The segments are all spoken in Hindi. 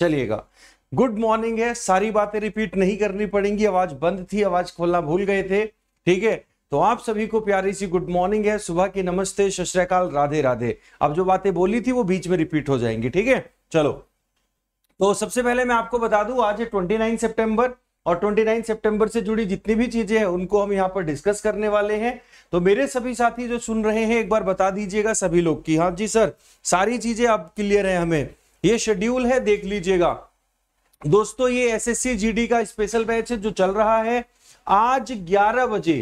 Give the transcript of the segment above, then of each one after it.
चलिएगा गुड मॉर्निंग है सारी बातें रिपीट नहीं करनी पड़ेंगी आवाज बंद थी आवाज खोलना भूल गए थे ठीक है तो आप सभी को प्यारी सी गुड मॉर्निंग है सुबह की नमस्ते सत्याकाल राधे राधे अब जो बातें बोली थी वो बीच में रिपीट हो जाएंगी ठीक है चलो तो सबसे पहले मैं आपको बता दू आज है नाइन सितंबर और 29 सितंबर से जुड़ी जितनी भी चीजें हैं उनको हम यहाँ पर डिस्कस करने वाले हैं तो मेरे सभी साथी जो सुन रहे हैं एक बार बता दीजिएगा सभी लोग की हाँ जी सर सारी चीजें आप क्लियर है हमें ये शेड्यूल है देख लीजिएगा दोस्तों ये एसएससी जीडी का स्पेशल बैच है जो चल रहा है आज 11 बजे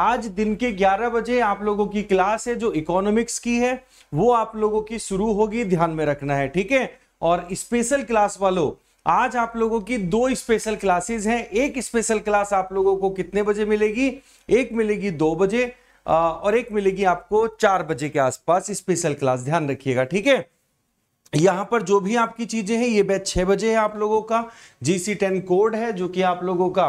आज दिन के 11 बजे आप लोगों की क्लास है जो इकोनॉमिक्स की है वो आप लोगों की शुरू होगी ध्यान में रखना है ठीक है और स्पेशल क्लास वालों आज आप लोगों की दो स्पेशल क्लासेस हैं एक स्पेशल क्लास आप लोगों को कितने बजे मिलेगी एक मिलेगी दो बजे और एक मिलेगी आपको चार बजे के आसपास स्पेशल क्लास ध्यान रखिएगा ठीक है यहाँ पर जो भी आपकी चीज़ें हैं ये बैच छह बजे है आप लोगों का जी सी टेन कोड है जो कि आप लोगों का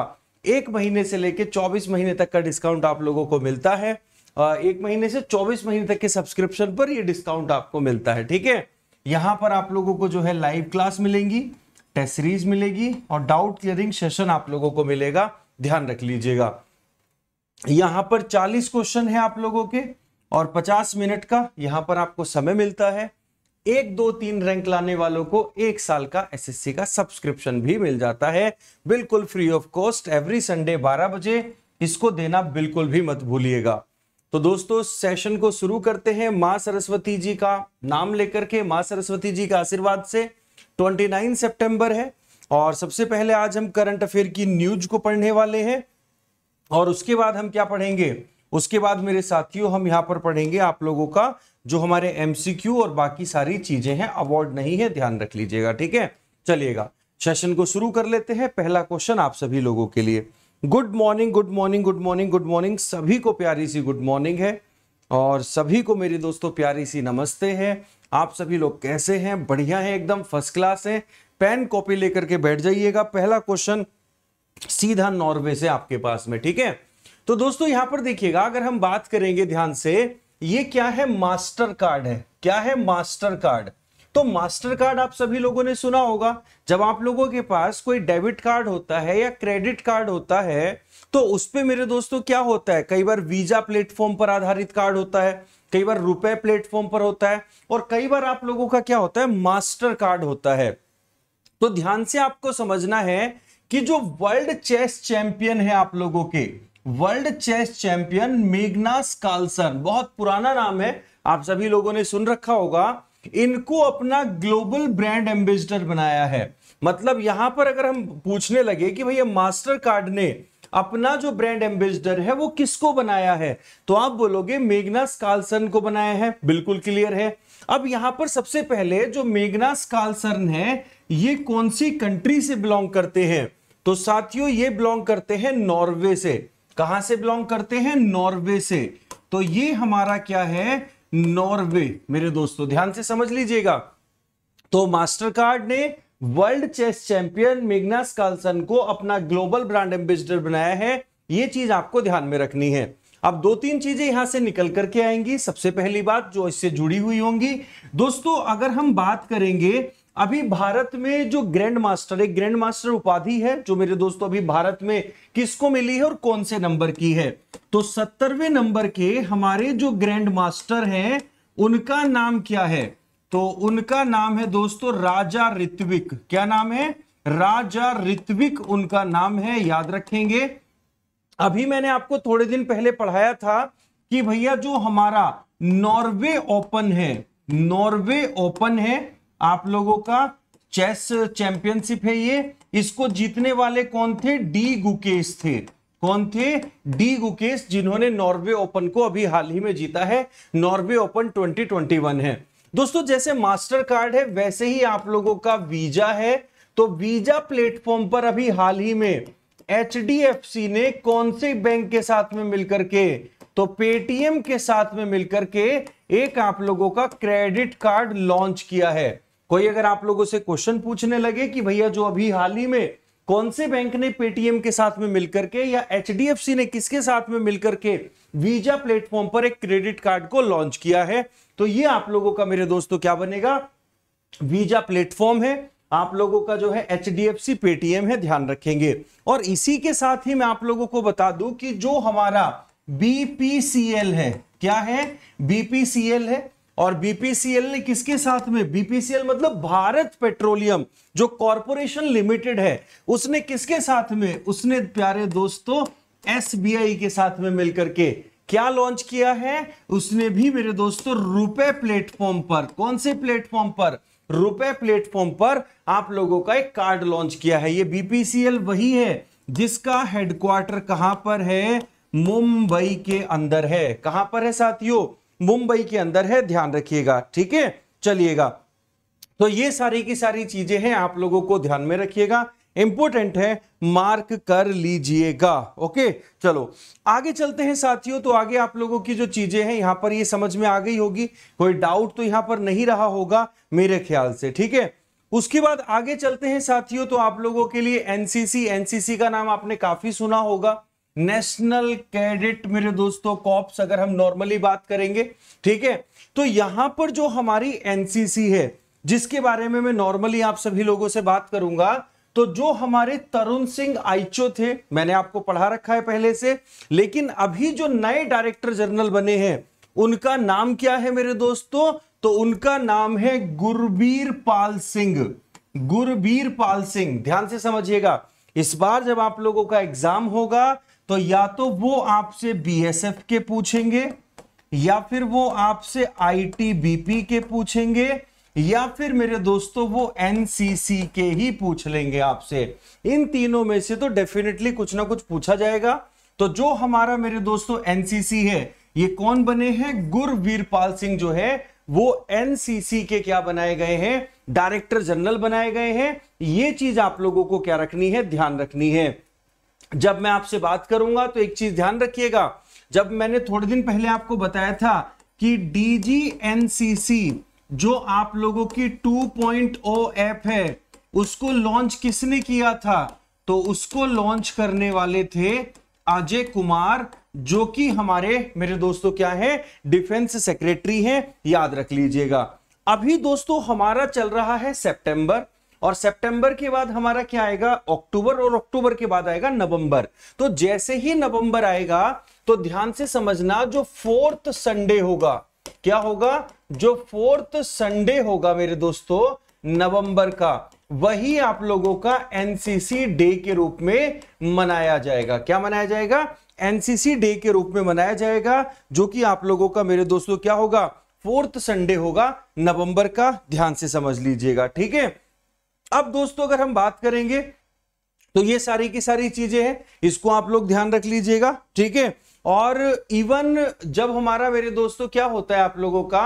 एक महीने से लेके चौबीस महीने तक का डिस्काउंट आप लोगों को मिलता है एक महीने से चौबीस महीने तक के सब्सक्रिप्शन पर ये डिस्काउंट आपको मिलता है ठीक है यहाँ पर आप लोगों को जो है लाइव क्लास मिलेंगी टेस्ट सीरीज मिलेगी और डाउट क्लियरिंग सेशन आप लोगों को मिलेगा ध्यान रख लीजिएगा यहाँ पर 40 क्वेश्चन है आप लोगों के और 50 मिनट का यहाँ पर आपको समय मिलता है एक दो तीन रैंक लाने वालों को एक साल का एसएससी का सब्सक्रिप्शन भी मिल जाता है बिल्कुल free of cost every Sunday 12 बजे इसको देना बिल्कुल भी मत भूलिएगा तो दोस्तों सेशन को शुरू करते हैं मां सरस्वती जी का नाम लेकर के मां सरस्वती जी का आशीर्वाद से 29 सितंबर है और सबसे पहले आज हम करंट अफेयर की न्यूज को पढ़ने वाले हैं और उसके बाद हम क्या पढ़ेंगे उसके बाद मेरे साथियों हम यहाँ पर पढ़ेंगे आप लोगों का जो हमारे एमसीक्यू और बाकी सारी चीजें हैं अवार्ड नहीं है ध्यान रख लीजिएगा ठीक है चलिएगा सेशन को शुरू कर लेते हैं पहला क्वेश्चन आप सभी लोगों के लिए good morning good morning good morning good morning सभी को प्यारी सी गुड मॉर्निंग है और सभी को मेरे दोस्तों प्यारी सी नमस्ते है आप सभी लोग कैसे हैं बढ़िया है एकदम फर्स्ट क्लास है पेन कॉपी लेकर के बैठ जाइएगा पहला क्वेश्चन सीधा नॉर्वे से आपके पास में ठीक है तो दोस्तों यहां पर देखिएगा अगर हम बात करेंगे ध्यान से ये क्या है मास्टर कार्ड है क्या है मास्टर कार्ड तो मास्टर कार्ड आप सभी लोगों ने सुना होगा जब आप लोगों के पास कोई डेबिट कार्ड होता है या क्रेडिट कार्ड होता है तो उस पर मेरे दोस्तों क्या होता है कई बार वीजा प्लेटफॉर्म पर आधारित कार्ड होता है कई बार रुपए प्लेटफॉर्म पर होता है और कई बार आप लोगों का क्या होता है मास्टर कार्ड होता है तो ध्यान से आपको समझना है कि जो वर्ल्ड चेस चैंपियन है आप लोगों के world chess champion Magnus Carlsen बहुत पुराना नाम है आप सभी लोगों ने सुन रखा होगा इनको अपना ग्लोबल ब्रांड एम्बेसडर बनाया है मतलब यहां पर अगर हम पूछने लगे कि भैया मास्टर कार्ड ने अपना जो ब्रांड एम्बेसडर है वो किसको बनाया है तो आप बोलोगे मेघना स्कालसन को बनाया है बिल्कुल क्लियर है अब यहां पर सबसे पहले जो मेघना स्कालसन है ये कौन सी कंट्री से बिलोंग करते हैं तो साथियों ये बिलोंग करते हैं नॉर्वे से कहां से बिलोंग करते हैं नॉर्वे से तो ये हमारा क्या है नॉर्वे मेरे दोस्तों ध्यान से समझ लीजिएगा तो मास्टर कार्ड ने world chess champion Magnus Carlsen को अपना ग्लोबल ब्रांड एम्बेसडर बनाया है ये चीज आपको ध्यान में रखनी है अब दो तीन चीजें यहां से निकल करके आएंगी सबसे पहली बात जो इससे जुड़ी हुई होंगी दोस्तों अगर हम बात करेंगे अभी भारत में जो ग्रैंड मास्टर एक ग्रैंड मास्टर उपाधि है जो मेरे दोस्तों अभी भारत में किसको मिली है और कौन से नंबर की है तो सत्तरवें नंबर के हमारे जो ग्रैंड मास्टर हैं उनका नाम क्या है तो उनका नाम है दोस्तों राजा ऋत्विक क्या नाम है राजा ऋत्विक उनका नाम है याद रखेंगे अभी मैंने आपको थोड़े दिन पहले पढ़ाया था कि भैया जो हमारा नॉर्वे ओपन है नॉर्वे ओपन है आप लोगों का चेस चैंपियनशिप है ये इसको जीतने वाले कौन थे डी गुकेश थे कौन थे डी गुकेश जिन्होंने नॉर्वे ओपन को अभी हाल ही में जीता है नॉर्वे ओपन 2021 है दोस्तों जैसे मास्टर कार्ड है वैसे ही आप लोगों का वीजा है तो वीजा प्लेटफॉर्म पर अभी हाल ही में एच ने कौन से बैंक के साथ में मिलकर के तो पेटीएम के साथ में मिलकर के एक आप लोगों का क्रेडिट कार्ड लॉन्च किया है कोई अगर आप लोगों से क्वेश्चन पूछने लगे कि भैया जो अभी हाल ही में कौन से बैंक ने पेटीएम के साथ में मिलकर के या एच ने किसके साथ में मिलकर के वीजा प्लेटफॉर्म पर एक क्रेडिट कार्ड को लॉन्च किया है तो ये आप लोगों का मेरे दोस्तों क्या बनेगा वीजा प्लेटफॉर्म है आप लोगों का जो है एच डी पेटीएम है ध्यान रखेंगे और इसी के साथ ही मैं आप लोगों को बता दूं कि जो हमारा बीपीसीएल है क्या है बीपीसीएल है और बीपीसीएल ने किसके साथ में बीपीसीएल मतलब भारत पेट्रोलियम जो कॉरपोरेशन लिमिटेड है उसने किसके साथ में उसने प्यारे दोस्तों एसबीआई के साथ में मिलकर के क्या लॉन्च किया है उसने भी मेरे दोस्तों रुपए प्लेटफॉर्म पर कौन से प्लेटफॉर्म पर रुपए प्लेटफॉर्म पर आप लोगों का एक कार्ड लॉन्च किया है ये बीपीसीएल वही है जिसका हेडक्वार्टर कहां पर है मुंबई के अंदर है कहां पर है साथियों मुंबई के अंदर है ध्यान रखिएगा ठीक है चलिएगा तो ये सारी की सारी चीजें हैं आप लोगों को ध्यान में रखिएगा इंपोर्टेंट है मार्क कर लीजिएगा ओके चलो आगे चलते हैं साथियों तो आगे आप लोगों की जो चीजें हैं यहां पर ये समझ में आ गई होगी कोई डाउट तो यहां पर नहीं रहा होगा मेरे ख्याल से ठीक है उसके बाद आगे चलते हैं साथियों तो आप लोगों के लिए एनसीसी एनसीसी का नाम आपने काफी सुना होगा नेशनल क्रेडिट मेरे दोस्तों कॉप्स अगर हम नॉर्मली बात करेंगे ठीक है तो यहां पर जो हमारी एनसीसी है जिसके बारे में मैं नॉर्मली आप सभी लोगों से बात करूंगा तो जो हमारे तरुण सिंह आइचो थे मैंने आपको पढ़ा रखा है पहले से लेकिन अभी जो नए डायरेक्टर जनरल बने हैं उनका नाम क्या है मेरे दोस्तों तो उनका नाम है गुरबीर पाल सिंह गुरबीर पाल सिंह ध्यान से समझिएगा इस बार जब आप लोगों का एग्जाम होगा तो या तो वो आपसे बीएसएफ के पूछेंगे या फिर वो आपसे आईटीबीपी के पूछेंगे या फिर मेरे दोस्तों वो एनसीसी के ही पूछ लेंगे आपसे इन तीनों में से तो डेफिनेटली कुछ ना कुछ पूछा जाएगा तो जो हमारा मेरे दोस्तों एनसीसी है ये कौन बने हैं गुरवीरपाल सिंह जो है वो एनसीसी के क्या बनाए गए हैं डायरेक्टर जनरल बनाए गए हैं ये चीज आप लोगों को क्या रखनी है ध्यान रखनी है जब मैं आपसे बात करूंगा तो एक चीज ध्यान रखिएगा जब मैंने थोड़े दिन पहले आपको बताया था कि डीजीएनसीसी जो आप लोगों की 2.0 ऐप है उसको लॉन्च किसने किया था तो उसको लॉन्च करने वाले थे अजय कुमार जो कि हमारे मेरे दोस्तों क्या है डिफेंस सेक्रेटरी हैं याद रख लीजिएगा अभी दोस्तों हमारा चल रहा है सितंबर और सितंबर के बाद हमारा क्या आएगा अक्टूबर और अक्टूबर के बाद आएगा नवंबर तो जैसे ही नवंबर आएगा तो ध्यान से समझना जो फोर्थ संडे होगा क्या होगा जो फोर्थ संडे होगा मेरे दोस्तों नवंबर का वही आप लोगों का एनसीसी डे के रूप में मनाया जाएगा क्या मनाया जाएगा एनसीसी डे के रूप में मनाया जाएगा जो कि आप लोगों का मेरे दोस्तों क्या होगा फोर्थ संडे होगा नवंबर का ध्यान से समझ लीजिएगा ठीक है अब दोस्तों अगर हम बात करेंगे तो ये सारी की सारी चीजें हैं इसको आप लोग ध्यान रख लीजिएगा ठीक है और इवन जब हमारा मेरे दोस्तों क्या होता है आप लोगों का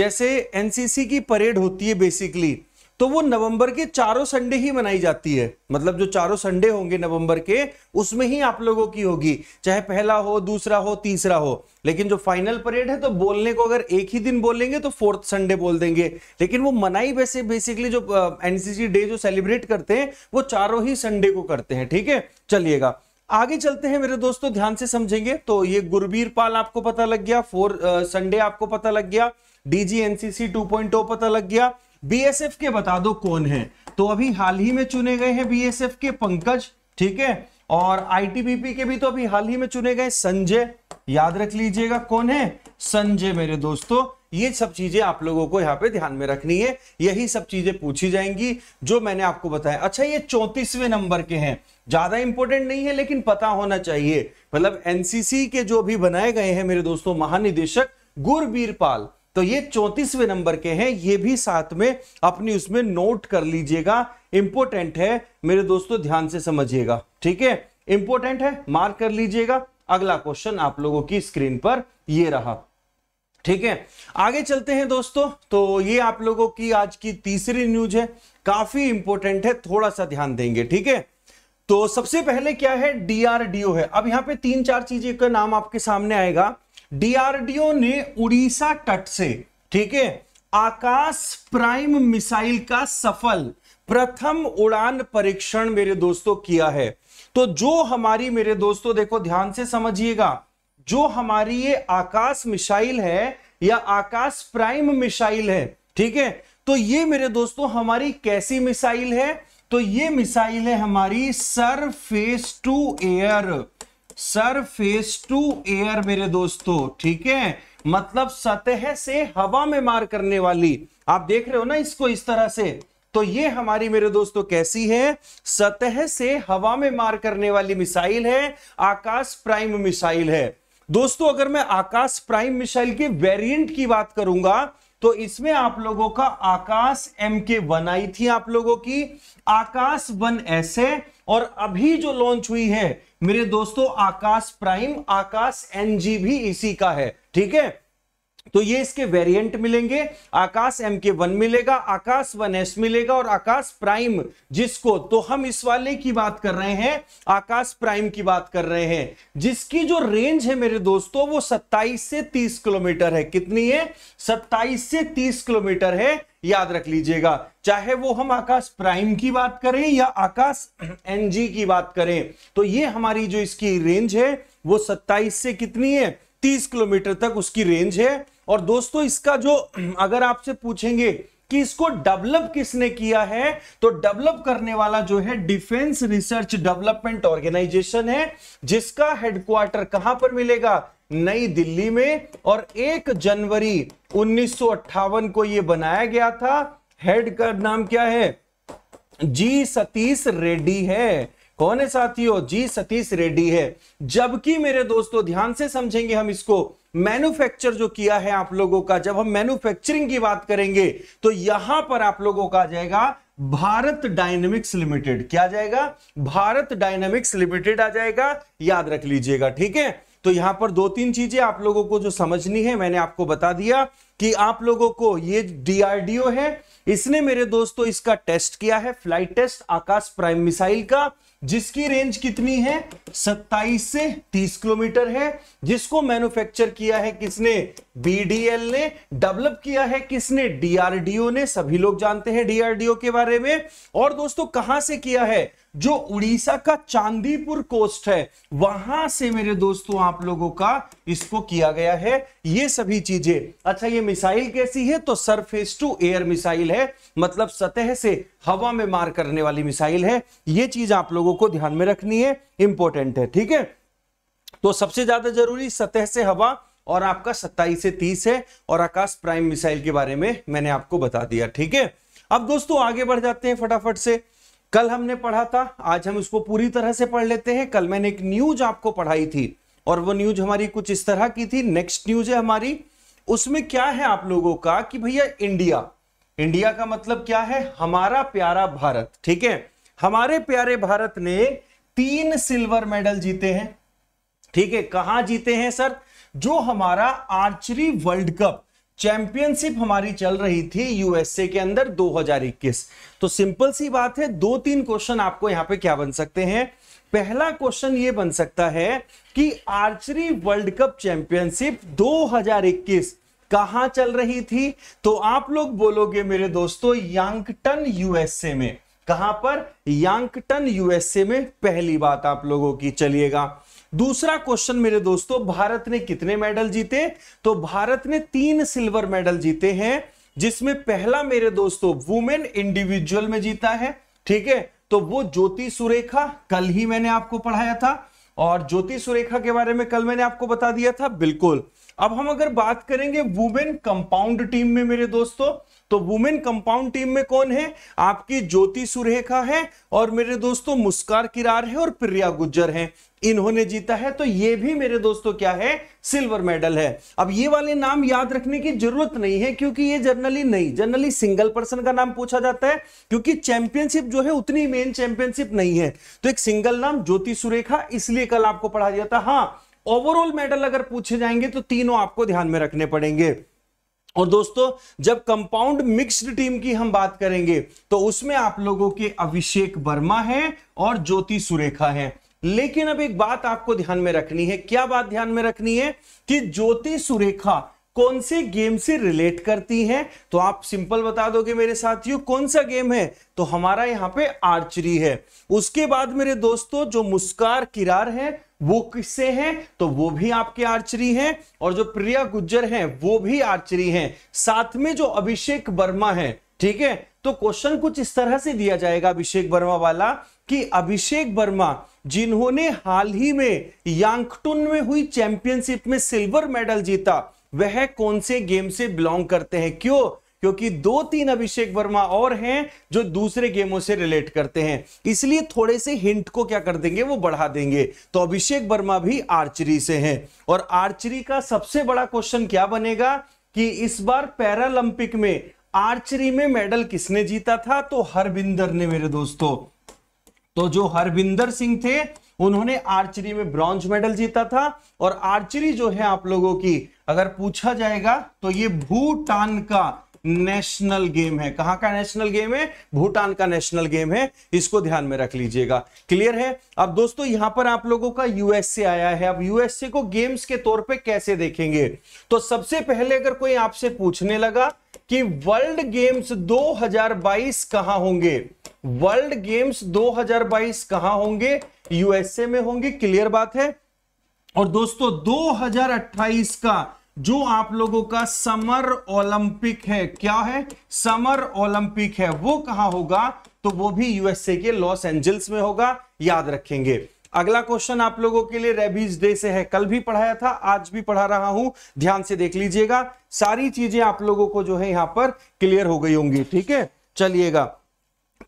जैसे एनसीसी की परेड होती है बेसिकली तो वो नवंबर के चारों संडे ही मनाई जाती है मतलब जो चारों संडे होंगे नवंबर के उसमें ही आप लोगों की होगी चाहे पहला हो दूसरा हो तीसरा हो लेकिन जो फाइनल परेड है तो बोलने को अगर एक ही दिन बोलेंगे तो फोर्थ संडे बोल देंगे लेकिन वो मनाई वैसे बेसिकली जो एनसीसी डे जो सेलिब्रेट करते हैं वो चारों ही संडे को करते हैं ठीक है चलिएगा आगे चलते हैं मेरे दोस्तों ध्यान से समझेंगे तो ये गुरबीर पाल आपको पता लग गया फोर संडे आपको पता लग गया डीजी एनसीसी 2.0 पता लग गया बीएसएफ के बता दो कौन है तो अभी हाल ही में चुने गए हैं बीएसएफ के पंकज ठीक है और आईटीबीपी के भी तो अभी हाल ही में चुने गए संजय याद रख लीजिएगा कौन है संजय मेरे दोस्तों ये सब चीजें आप लोगों को यहां पे ध्यान में रखनी है यही सब चीजें पूछी जाएंगी जो मैंने आपको बताया अच्छा ये चौंतीसवें नंबर के हैं ज्यादा इंपॉर्टेंट नहीं है लेकिन पता होना चाहिए मतलब एनसीसी के जो भी बनाए गए हैं मेरे दोस्तों महानिदेशक गुरबीर पाल तो ये चौंतीसवें नंबर के हैं ये भी साथ में अपनी उसमें नोट कर लीजिएगा इंपोर्टेंट है मेरे दोस्तों ध्यान से समझिएगा ठीक है इंपोर्टेंट है मार्क कर लीजिएगा अगला क्वेश्चन आप लोगों की स्क्रीन पर ये रहा ठीक है आगे चलते हैं दोस्तों तो ये आप लोगों की आज की तीसरी न्यूज है काफी इंपोर्टेंट है थोड़ा सा ध्यान देंगे ठीक है तो सबसे पहले क्या है डीआरडीओ है अब यहां पे तीन चार चीजें का नाम आपके सामने आएगा डीआरडीओ ने उड़ीसा तट से ठीक है आकाश प्राइम मिसाइल का सफल प्रथम उड़ान परीक्षण मेरे दोस्तों किया है तो जो हमारी मेरे दोस्तों देखो ध्यान से समझिएगा जो हमारी ये आकाश मिसाइल है या आकाश प्राइम मिसाइल है ठीक है तो ये मेरे दोस्तों हमारी कैसी मिसाइल है तो ये मिसाइल है हमारी surface to air surface to air मेरे दोस्तों ठीक है मतलब सतह से हवा में मार करने वाली आप देख रहे हो ना इसको इस तरह से तो ये हमारी मेरे दोस्तों कैसी है सतह से हवा में मार करने वाली मिसाइल है आकाश प्राइम मिसाइल है दोस्तों अगर मैं आकाश प्राइम मिसाइल के वेरिएंट की बात करूंगा तो इसमें आप लोगों का आकाश एम के वन आई थी आप लोगों की आकाश वन ऐसे और अभी जो लॉन्च हुई है मेरे दोस्तों आकाश प्राइम आकाश एनजी भी इसी का है ठीक है तो ये इसके वेरिएंट मिलेंगे आकाश एम के वन मिलेगा आकाश वन एस मिलेगा और आकाश प्राइम जिसको तो हम इस वाले की बात कर रहे हैं आकाश प्राइम की बात कर रहे हैं जिसकी जो रेंज है मेरे दोस्तों वो 27 से 30 किलोमीटर है कितनी है 27 से 30 किलोमीटर है याद रख लीजिएगा चाहे वो हम आकाश प्राइम की बात करें या आकाश एनजी की बात करें तो ये हमारी जो इसकी रेंज है वो 27 से कितनी है 30 किलोमीटर तक उसकी रेंज है और दोस्तों इसका जो अगर आपसे पूछेंगे कि इसको डेवलप किसने किया है तो डेवलप करने वाला जो है डिफेंस रिसर्च डेवलपमेंट ऑर्गेनाइजेशन है जिसका हेडक्वार्टर कहां पर मिलेगा नई दिल्ली में और 1 जनवरी उन्नीस को यह बनाया गया था हेड का नाम क्या है जी सतीश रेड्डी है कौन है साथियों जी सतीश रेड्डी है जबकि मेरे दोस्तों ध्यान से समझेंगे हम इसको मैन्युफैक्चर जो किया है आप लोगों का जब हम मैन्युफैक्चरिंग की बात करेंगे तो यहां पर आप लोगों का आ जाएगा भारत डायनेमिक्स लिमिटेड क्या जाएगा भारत डायनेमिक्स लिमिटेड आ जाएगा याद रख लीजिएगा ठीक है तो यहां पर दो तीन चीजें आप लोगों को जो समझनी है मैंने आपको बता दिया कि आप लोगों को ये डीआरडीओ है इसने मेरे दोस्तों इसका टेस्ट किया है flight test Akash prime missile का जिसकी रेंज कितनी है 27 से 30 किलोमीटर है जिसको मैन्युफैक्चर किया है किसने बीडीएल ने डेवलप किया है किसने डीआरडीओ ने सभी लोग जानते हैं डीआरडीओ के बारे में और दोस्तों कहां से किया है जो उड़ीसा का चांदीपुर कोस्ट है वहां से मेरे दोस्तों आप लोगों का इसको किया गया है ये सभी चीजें अच्छा ये मिसाइल कैसी है तो सरफेस टू एयर मिसाइल है मतलब सतह से हवा में मार करने वाली मिसाइल है ये चीज आप लोगों को ध्यान में रखनी है इंपॉर्टेंट है ठीक है तो सबसे ज्यादा जरूरी सतह से हवा और आपका सत्ताईस से तीस है और आकाश प्राइम मिसाइल के बारे में मैंने आपको बता दिया ठीक है अब दोस्तों आगे बढ़ जाते हैं फटाफट से कल हमने पढ़ा था आज हम उसको पूरी तरह से पढ़ लेते हैं कल मैंने एक न्यूज आपको पढ़ाई थी और वो न्यूज हमारी कुछ इस तरह की थी नेक्स्ट न्यूज है हमारी उसमें क्या है आप लोगों का कि भैया इंडिया इंडिया का मतलब क्या है हमारा प्यारा भारत ठीक है हमारे प्यारे भारत ने तीन सिल्वर मेडल जीते हैं ठीक है कहां जीते हैं सर जो हमारा आर्चरी वर्ल्ड कप चैंपियनशिप हमारी चल रही थी यूएसए के अंदर 2021 तो सिंपल सी बात है दो तीन क्वेश्चन आपको यहां पे क्या बन सकते हैं पहला क्वेश्चन ये बन सकता है कि आर्चरी वर्ल्ड कप चैंपियनशिप 2021 कहां चल रही थी तो आप लोग बोलोगे मेरे दोस्तों यांगटन यूएसए में कहां पर यांगटन यूएसए में पहली बात आप लोगों की चलिएगा दूसरा क्वेश्चन मेरे दोस्तों भारत ने कितने मेडल जीते तो भारत ने तीन सिल्वर मेडल जीते हैं जिसमें पहला मेरे दोस्तों वुमेन इंडिविजुअल में जीता है ठीक है तो वो ज्योति सुरेखा कल ही मैंने आपको पढ़ाया था और ज्योति सुरेखा के बारे में कल मैंने आपको बता दिया था बिल्कुल अब हम अगर बात करेंगे वुमेन कंपाउंड टीम में मेरे दोस्तों तो वुमेन कंपाउंड टीम में कौन है आपकी ज्योति सुरेखा है और मेरे दोस्तों मुस्कार किरार है और प्रिया गुज्जर है इन्होंने जीता है तो ये भी मेरे दोस्तों क्या है सिल्वर मेडल है अब ये वाले नाम याद रखने की जरूरत नहीं है क्योंकि ये जनरली नहीं जनरली सिंगल पर्सन का नाम पूछा जाता है क्योंकि चैंपियनशिप जो है उतनी मेन चैंपियनशिप नहीं है तो एक सिंगल नाम ज्योति सुरेखा इसलिए कल आपको पढ़ा दिया था हाँ ओवरऑल मेडल अगर पूछे जाएंगे तो तीनों आपको ध्यान में रखने पड़ेंगे और दोस्तों जब कंपाउंड मिक्स्ड टीम की हम बात करेंगे तो उसमें आप लोगों के अभिषेक वर्मा है और ज्योति सुरेखा है लेकिन अब एक बात आपको ध्यान में रखनी है क्या बात ध्यान में रखनी है कि ज्योति सुरेखा कौन से गेम से रिलेट करती हैं तो आप सिंपल बता दोगे मेरे साथियों कौन सा गेम है तो हमारा यहाँ पे आर्चरी है उसके बाद मेरे दोस्तों जो मुस्कार किरार है वो किससे हैं तो वो भी आपके आर्चरी हैं और जो प्रिया गुज्जर हैं वो भी आर्चरी हैं साथ में जो अभिषेक वर्मा है ठीक है तो क्वेश्चन कुछ इस तरह से दिया जाएगा अभिषेक वर्मा वाला कि अभिषेक वर्मा जिन्होंने हाल ही में यांगटुन में हुई चैंपियनशिप में सिल्वर मेडल जीता वह कौन से गेम से बिलोंग करते हैं क्यों क्योंकि दो तीन अभिषेक वर्मा और हैं जो दूसरे गेमों से रिलेट करते हैं इसलिए थोड़े से हिंट को क्या कर देंगे वो बढ़ा देंगे तो अभिषेक वर्मा भी आर्चरी से हैं और आर्चरी का सबसे बड़ा क्वेश्चन क्या बनेगा कि इस बार पैरालंपिक में आर्चरी में मेडल किसने जीता था तो हरविंदर ने मेरे दोस्तों तो जो हरविंदर सिंह थे उन्होंने आर्चरी में ब्रॉन्ज मेडल जीता था और आर्चरी जो है आप लोगों की अगर पूछा जाएगा तो ये भूटान का नेशनल गेम है कहां का नेशनल गेम है भूटान का नेशनल गेम है इसको ध्यान में रख लीजिएगा क्लियर है अब दोस्तों यहां पर आप लोगों का यूएसए आया है अब यूएसए को गेम्स के तौर पे कैसे देखेंगे तो सबसे पहले अगर कोई आपसे पूछने लगा कि वर्ल्ड गेम्स 2022 कहां होंगे वर्ल्ड गेम्स 2022 कहां होंगे यूएसए में होंगे क्लियर बात है और दोस्तों 2028 का जो आप लोगों का समर ओलंपिक है क्या है समर ओलंपिक है वो कहां होगा तो वो भी यूएसए के लॉस एंजल्स में होगा याद रखेंगे अगला क्वेश्चन आप लोगों के लिए रेबीज डे से है कल भी पढ़ाया था आज भी पढ़ा रहा हूं ध्यान से देख लीजिएगा सारी चीजें आप लोगों को जो है यहां पर क्लियर हो गई होंगी ठीक है चलिएगा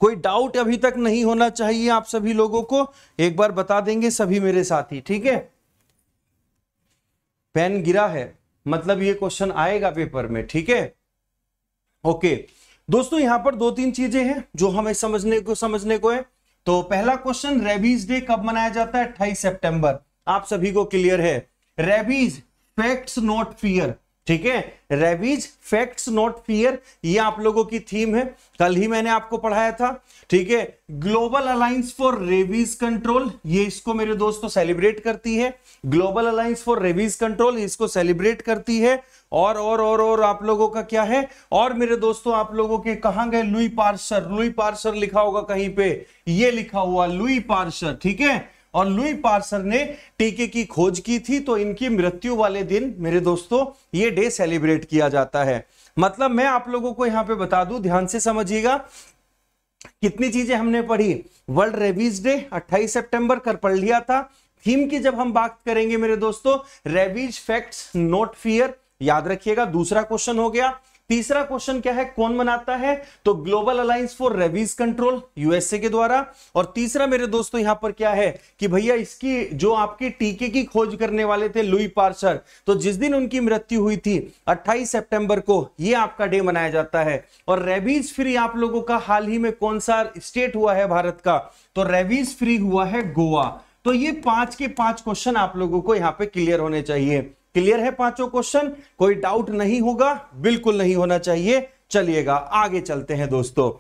कोई डाउट अभी तक नहीं होना चाहिए आप सभी लोगों को एक बार बता देंगे सभी मेरे साथी ठीक है पेन गिरा है मतलब ये क्वेश्चन आएगा पेपर में ठीक है ओके दोस्तों यहां पर दो तीन चीजें हैं जो हमें समझने को समझने को है तो पहला क्वेश्चन रेबीज डे कब मनाया जाता है अट्ठाईस सेप्टेंबर आप सभी को क्लियर है रेबीज फैक्ट्स नॉट फियर ठीक है रेबीज फैक्ट्स नॉट फियर ये आप लोगों की थीम है कल ही मैंने आपको पढ़ाया था ठीक है global alliance for rabies control ये इसको मेरे दोस्तों सेलिब्रेट करती है global alliance for rabies control इसको सेलिब्रेट करती है और और और और आप लोगों का क्या है और मेरे दोस्तों आप लोगों के कहा गए लुई पार्सर लुई पार्सर लिखा होगा कहीं पे ये लिखा हुआ लुई पार्सर ठीक है और लुई पार्सर ने टीके की खोज की थी तो इनकी मृत्यु वाले दिन मेरे दोस्तों ये डे सेलिब्रेट किया जाता है मतलब मैं आप लोगों को यहां पे बता दूं ध्यान से समझिएगा कितनी चीजें हमने पढ़ी वर्ल्ड रेबीज डे 28 सितंबर कर पढ़ लिया था थीम की जब हम बात करेंगे मेरे दोस्तों रेबीज फैक्ट्स नोट फियर याद रखिएगा दूसरा क्वेश्चन हो गया तीसरा क्वेश्चन क्या है कौन बनाता है तो global alliance for rabies control USA के द्वारा और तीसरा मेरे दोस्तों यहां पर क्या है कि भैया इसकी जो आपके टीके की खोज करने वाले थे लुई पार्सर तो जिस दिन उनकी मृत्यु हुई थी 28 सितंबर को ये आपका डे मनाया जाता है और रेबीज फ्री आप लोगों का हाल ही में कौन सा स्टेट हुआ है भारत का तो रेबीज फ्री हुआ है गोवा तो ये पांच के पांच क्वेश्चन आप लोगों को यहां पर क्लियर होने चाहिए क्लियर है पांचों क्वेश्चन कोई डाउट नहीं होगा बिल्कुल नहीं होना चाहिए चलिएगा आगे चलते हैं दोस्तों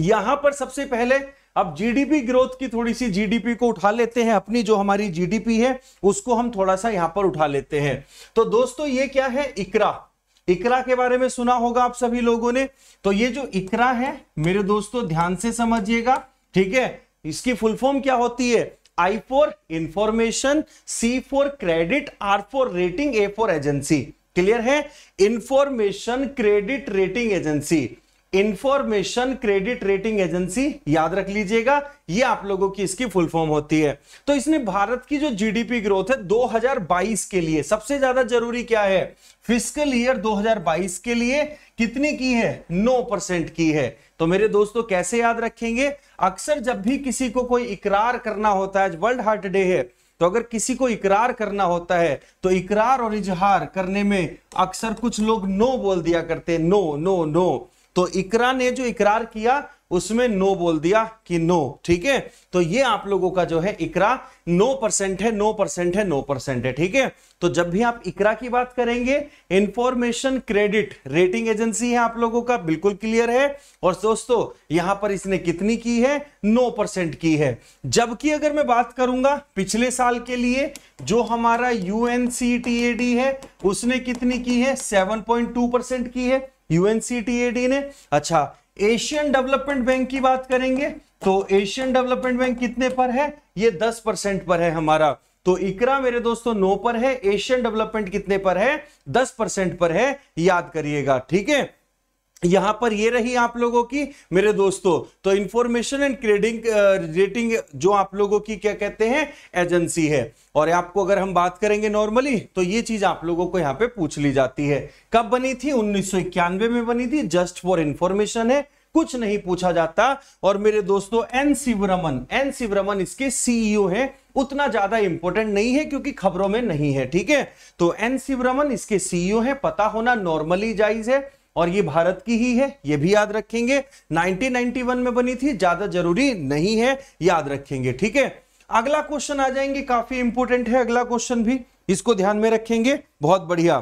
यहां पर सबसे पहले अब जीडीपी ग्रोथ की थोड़ी सी जीडीपी को उठा लेते हैं अपनी जो हमारी जीडीपी है उसको हम थोड़ा सा यहां पर उठा लेते हैं तो दोस्तों ये क्या है इकरा इकरा के बारे में सुना होगा आप सभी लोगों ने तो ये जो इकरा है मेरे दोस्तों ध्यान से समझिएगा ठीक है इसकी फुल फॉर्म क्या होती है I for information, C for credit, R for rating, A for agency. Clear है information credit rating agency information credit rating agency याद रख लीजिएगा ये आप लोगों की इसकी फुल फॉर्म होती है तो इसने भारत की जो जीडीपी ग्रोथ है 2022 के लिए सबसे ज्यादा जरूरी क्या है फिस्कल ईयर 2022 के लिए कितनी की है 9 परसेंट की है तो मेरे दोस्तों कैसे याद रखेंगे अक्सर जब भी किसी को कोई इकरार करना होता है वर्ल्ड हार्ट डे है तो अगर किसी को इकरार करना होता है तो इकरार और इजहार करने में अक्सर कुछ लोग नो बोल दिया करते हैं नो नो नो तो इकरा ने जो इकरार किया उसमें नो बोल दिया कि नो ठीक है तो ये आप लोगों का जो है इकरा नो परसेंट है नो परसेंट है नो परसेंट है ठीक है तो जब भी आप इकरा की बात करेंगे इंफॉर्मेशन क्रेडिट रेटिंग एजेंसी है आप लोगों का बिल्कुल क्लियर है और दोस्तों यहां पर इसने कितनी की है नो परसेंट की है जबकि अगर मैं बात करूंगा पिछले साल के लिए जो हमारा यूएनसीटीएडी है उसने कितनी की है सेवन पॉइंट टू परसेंट की है यूएनसीटीएडी ने अच्छा एशियन डेवलपमेंट बैंक की बात करेंगे तो एशियन डेवलपमेंट बैंक कितने पर है ये दस परसेंट पर है हमारा तो इकरा मेरे दोस्तों नो पर है एशियन डेवलपमेंट कितने पर है दस परसेंट पर है याद करिएगा ठीक है यहां पर ये रही आप लोगों की मेरे दोस्तों तो इंफॉर्मेशन एंड क्रेडिंग रेटिंग जो आप लोगों की क्या कहते हैं एजेंसी है और आपको अगर हम बात करेंगे नॉर्मली तो ये चीज आप लोगों को यहाँ पे पूछ ली जाती है कब बनी थी उन्नीस में बनी थी जस्ट फॉर इंफॉर्मेशन है कुछ नहीं पूछा जाता और मेरे दोस्तों एन शिवरमन एन शिवरमन इसके सीईओ e है उतना ज्यादा इंपॉर्टेंट नहीं है क्योंकि खबरों में नहीं है ठीक है तो एन शिवरमन इसके सीईओ e है पता होना नॉर्मली जायज है और ये भारत की ही है ये भी याद रखेंगे 1991 में बनी थी ज्यादा जरूरी नहीं है याद रखेंगे ठीक है अगला क्वेश्चन आ जाएंगे काफी इंपोर्टेंट है अगला क्वेश्चन भी इसको ध्यान में रखेंगे बहुत बढ़िया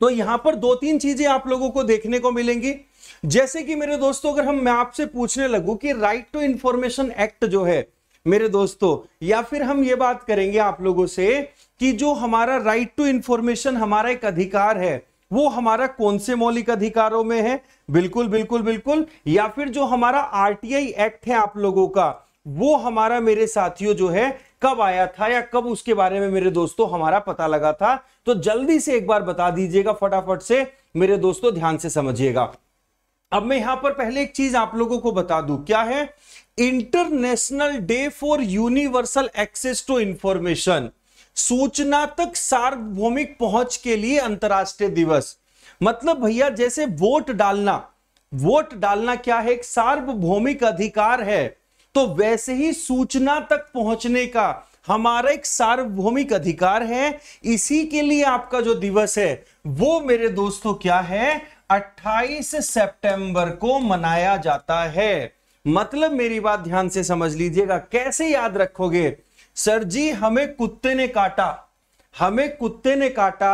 तो यहां पर दो तीन चीजें आप लोगों को देखने को मिलेंगी जैसे कि मेरे दोस्तों अगर हम मैं आपसे पूछने लगू कि राइट टू इंफॉर्मेशन एक्ट जो है मेरे दोस्तों या फिर हम ये बात करेंगे आप लोगों से कि जो हमारा राइट टू इंफॉर्मेशन हमारा एक अधिकार है वो हमारा कौन से मौलिक अधिकारों में है बिल्कुल बिल्कुल बिल्कुल या फिर जो हमारा आरटीआई एक्ट है आप लोगों का वो हमारा मेरे साथियों जो है कब आया था या कब उसके बारे में मेरे दोस्तों हमारा पता लगा था तो जल्दी से एक बार बता दीजिएगा फटाफट से मेरे दोस्तों ध्यान से समझिएगा अब मैं यहां पर पहले एक चीज आप लोगों को बता दू क्या है international day for universal access to information सूचना तक सार्वभौमिक पहुंच के लिए अंतर्राष्ट्रीय दिवस मतलब भैया जैसे वोट डालना वोट डालना क्या है एक सार्वभौमिक अधिकार है तो वैसे ही सूचना तक पहुंचने का हमारा एक सार्वभौमिक अधिकार है इसी के लिए आपका जो दिवस है वो मेरे दोस्तों क्या है 28 सितंबर को मनाया जाता है मतलब मेरी बात ध्यान से समझ लीजिएगा कैसे याद रखोगे सर जी हमें कुत्ते ने काटा हमें कुत्ते ने काटा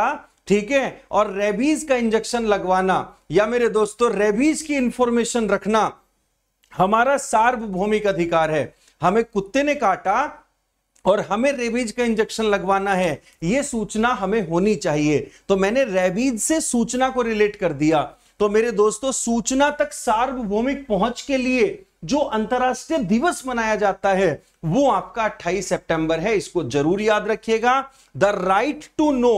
ठीक है और रेबीज का इंजेक्शन लगवाना या मेरे दोस्तों रेबीज की इंफॉर्मेशन रखना हमारा सार्वभौमिक अधिकार है हमें कुत्ते ने काटा और हमें रेबीज का इंजेक्शन लगवाना है यह सूचना हमें होनी चाहिए तो मैंने रेबीज से सूचना को रिलेट कर दिया तो मेरे दोस्तों सूचना तक सार्वभौमिक पहुंच के लिए जो अंतर्राष्ट्रीय दिवस मनाया जाता है वो आपका 28 सितंबर है इसको जरूर याद रखिएगा the right to know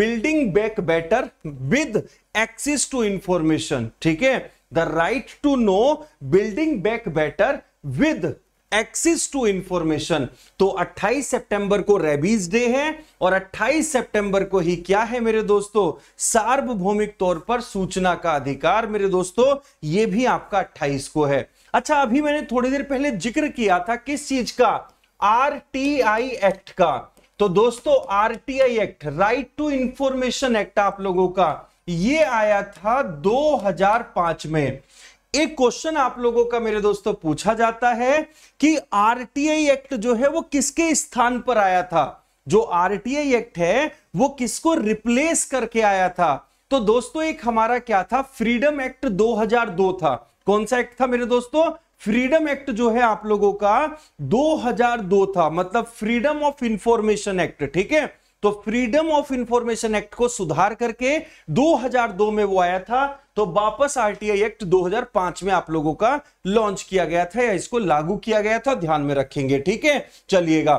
building back better with access to information ठीक है the right to know building back better with access to information तो 28 सितंबर को रेबीज डे है और 28 सितंबर को ही क्या है मेरे दोस्तों सार्वभौमिक तौर पर सूचना का अधिकार मेरे दोस्तों ये भी आपका 28 को है अच्छा अभी मैंने थोड़ी देर पहले जिक्र किया था किस चीज का आई एक्ट का तो दोस्तों RTI act right to information act आप लोगों का ये आया था 2005 में एक क्वेश्चन आप लोगों का मेरे दोस्तों पूछा जाता है कि आई एक्ट जो है वो किसके स्थान पर आया था जो आई एक्ट है वो किसको रिप्लेस करके आया था तो दोस्तों एक हमारा क्या था फ्रीडम एक्ट 2002 था कौन सा एक्ट था मेरे दोस्तों फ्रीडम एक्ट जो है आप लोगों का 2002 था मतलब फ्रीडम ऑफ इंफॉर्मेशन एक्ट ठीक है तो फ्रीडम ऑफ इंफॉर्मेशन एक्ट को सुधार करके 2002 में वो आया था तो वापस आरटीआई एक्ट 2005 में आप लोगों का लॉन्च किया गया था या इसको लागू किया गया था ध्यान में रखेंगे ठीक है चलिएगा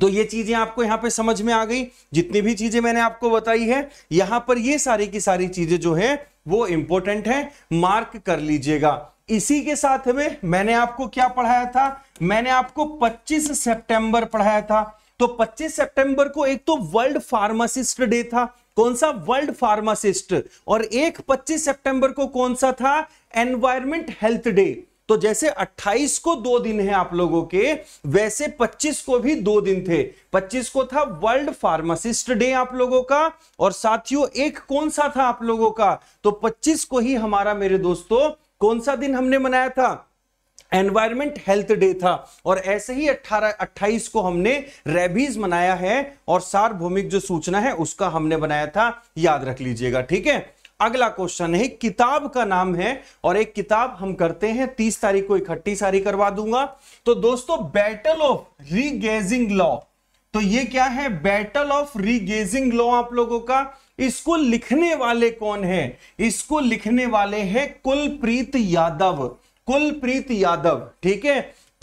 तो ये चीजें आपको यहां पे समझ में आ गई जितनी भी चीजें मैंने आपको बताई है यहां पर ये सारी की सारी चीजें जो है वो इंपॉर्टेंट है मार्क कर लीजिएगा इसी के साथ में मैंने आपको क्या पढ़ाया था मैंने आपको 25 सितंबर पढ़ाया था तो 25 सितंबर को एक तो वर्ल्ड फार्मासिस्ट डे था कौन सा वर्ल्ड फार्मासिस्ट और एक 25 सितंबर को कौन सा था एनवायरमेंट हेल्थ डे तो जैसे 28 को दो दिन है आप लोगों के वैसे 25 को भी दो दिन थे 25 को था वर्ल्ड फार्मासिस्ट डे आप लोगों का और साथियों एक कौन सा था आप लोगों का तो 25 को ही हमारा मेरे दोस्तों कौन सा दिन हमने मनाया था एनवायरमेंट हेल्थ डे था और ऐसे ही 18 28 को हमने रेबीज मनाया है और सार्वभौमिक जो सूचना है उसका हमने बनाया था याद रख लीजिएगा ठीक है अगला क्वेश्चन है किताब का नाम है और एक किताब हम करते हैं तीस तारीख को इकट्ठी सारी करवा दूंगा तो दोस्तों बैटल ऑफ रीगेजिंग लॉ तो ये क्या है बैटल ऑफ रीगेजिंग लॉ आप लोगों का इसको लिखने वाले कौन है इसको लिखने वाले हैं कुलप्रीत यादव कुलप्रीत यादव ठीक है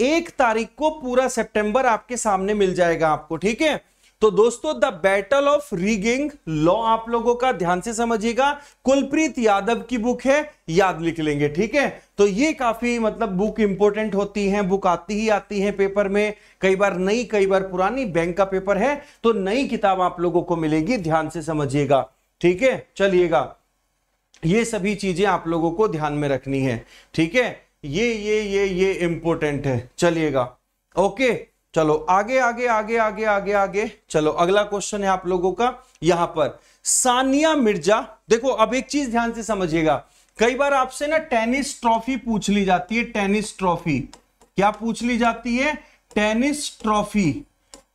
एक तारीख को पूरा सितंबर आपके सामने मिल जाएगा आपको ठीक है तो दोस्तों the battle of rigging law आप लोगों का ध्यान से समझिएगा कुलप्रीत यादव की बुक है याद लिख लेंगे ठीक है तो ये काफी मतलब बुक इंपॉर्टेंट होती है बुक आती ही आती है पेपर में कई बार नई कई बार पुरानी बैंक का पेपर है तो नई किताब आप लोगों को मिलेगी ध्यान से समझिएगा ठीक है चलिएगा ये सभी चीजें आप लोगों को ध्यान में रखनी है ठीक है ये ये ये ये इंपॉर्टेंट है चलिएगा ओके चलो आगे आगे आगे आगे आगे आगे चलो अगला क्वेश्चन है आप लोगों का यहां पर सानिया मिर्जा देखो अब एक चीज ध्यान से समझिएगा कई बार आपसे ना टेनिस ट्रॉफी पूछ ली जाती है टेनिस ट्रॉफी क्या पूछ ली जाती है टेनिस ट्रॉफी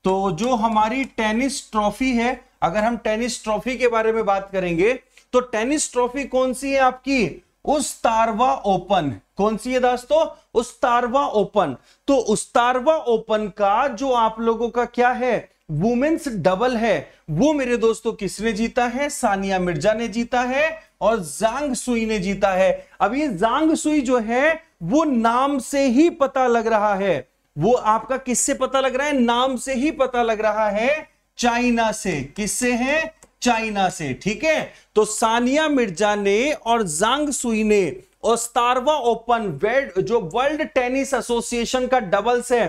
तो जो हमारी टेनिस ट्रॉफी है अगर हम टेनिस ट्रॉफी के बारे में बात करेंगे तो टेनिस ट्रॉफी कौन सी है आपकी उसतारवा ओपन कौन सी है दोस्तों उसतारवा ओपन तो उसतारवा ओपन का जो आप लोगों का क्या है वुमेन्स डबल है वो मेरे दोस्तों किसने जीता है सानिया मिर्जा ने जीता है और जांग सुई ने जीता है अब ये जांग सुई जो है वो नाम से ही पता लग रहा है वो आपका किससे पता लग रहा है नाम से ही पता लग रहा है चाइना से किससे है चाइना से ठीक है तो सानिया मिर्जा ने और जांग सुई ने ओस्तारवा ओपन वेल्ड जो वर्ल्ड टेनिस एसोसिएशन का डबल्स है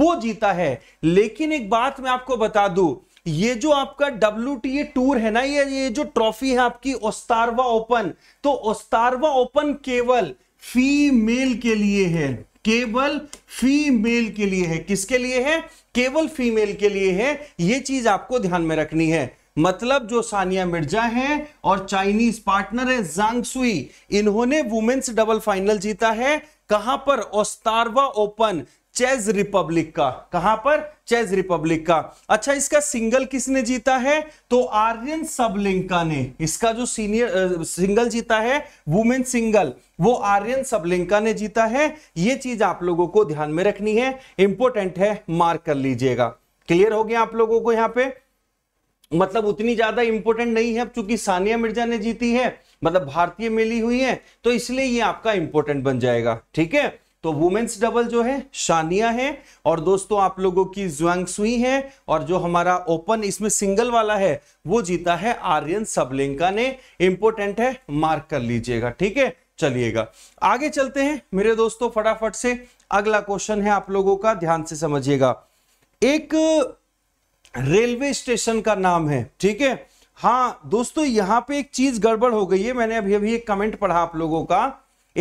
वो जीता है लेकिन एक बात मैं आपको बता दू ये जो आपका डब्ल्यू टी टूर है ना ये ये जो ट्रॉफी है आपकी ओस्तारवा ओपन तो ओस्तारवा ओपन केवल फीमेल के लिए है केवल फीमेल के लिए है किसके लिए है केवल फीमेल के लिए है ये चीज आपको ध्यान में रखनी है मतलब जो सानिया मिर्जा हैं और चाइनीज पार्टनर है जांग सुई इन्होंने वुमेन्स डबल फाइनल जीता है कहां पर ओस्तारवा ओपन चेज रिपब्लिक का कहां पर चेज रिपब्लिक का अच्छा इसका सिंगल किसने जीता है तो आर्यन सबलिंका ने इसका जो सीनियर सिंगल जीता है वुमेन सिंगल वो आर्यन सबलिंका ने जीता है ये चीज आप लोगों को ध्यान में रखनी है इंपॉर्टेंट है मार्क कर लीजिएगा क्लियर हो गया आप लोगों को यहां पे मतलब उतनी ज्यादा इंपोर्टेंट नहीं है अब चूंकि सानिया मिर्जा ने जीती है मतलब भारतीय मिली हुई है तो इसलिए ये आपका इंपोर्टेंट बन जाएगा ठीक है तो वुमेन्स डबल जो है शानिया है और दोस्तों आप लोगों की जुआंगसुई है और जो हमारा ओपन इसमें सिंगल वाला है वो जीता है आर्यन सबलिंका ने इंपोर्टेंट है मार्क कर लीजिएगा ठीक है चलिएगा आगे चलते हैं मेरे दोस्तों फटाफट से अगला क्वेश्चन है आप लोगों का ध्यान से समझिएगा एक रेलवे स्टेशन का नाम है ठीक है हाँ दोस्तों यहां पे एक चीज गड़बड़ हो गई है मैंने अभी अभी एक कमेंट पढ़ा आप लोगों का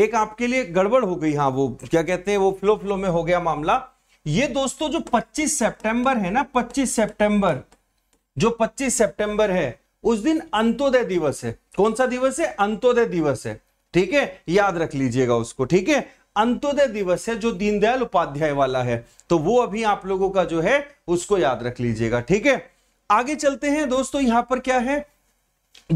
एक आपके लिए गड़बड़ हो गई हाँ वो क्या कहते हैं वो फ्लो फ्लो में हो गया मामला ये दोस्तों जो 25 सितंबर है ना 25 सितंबर जो 25 सितंबर है उस दिन अंत्योदय दिवस है कौन सा दिवस है अंत्योदय दिवस है ठीक है याद रख लीजिएगा उसको ठीक है अंत्योदय दिवस है जो दीनदयाल उपाध्याय वाला है तो वो अभी आप लोगों का जो है उसको याद रख लीजिएगा ठीक है आगे चलते हैं दोस्तों यहां पर क्या है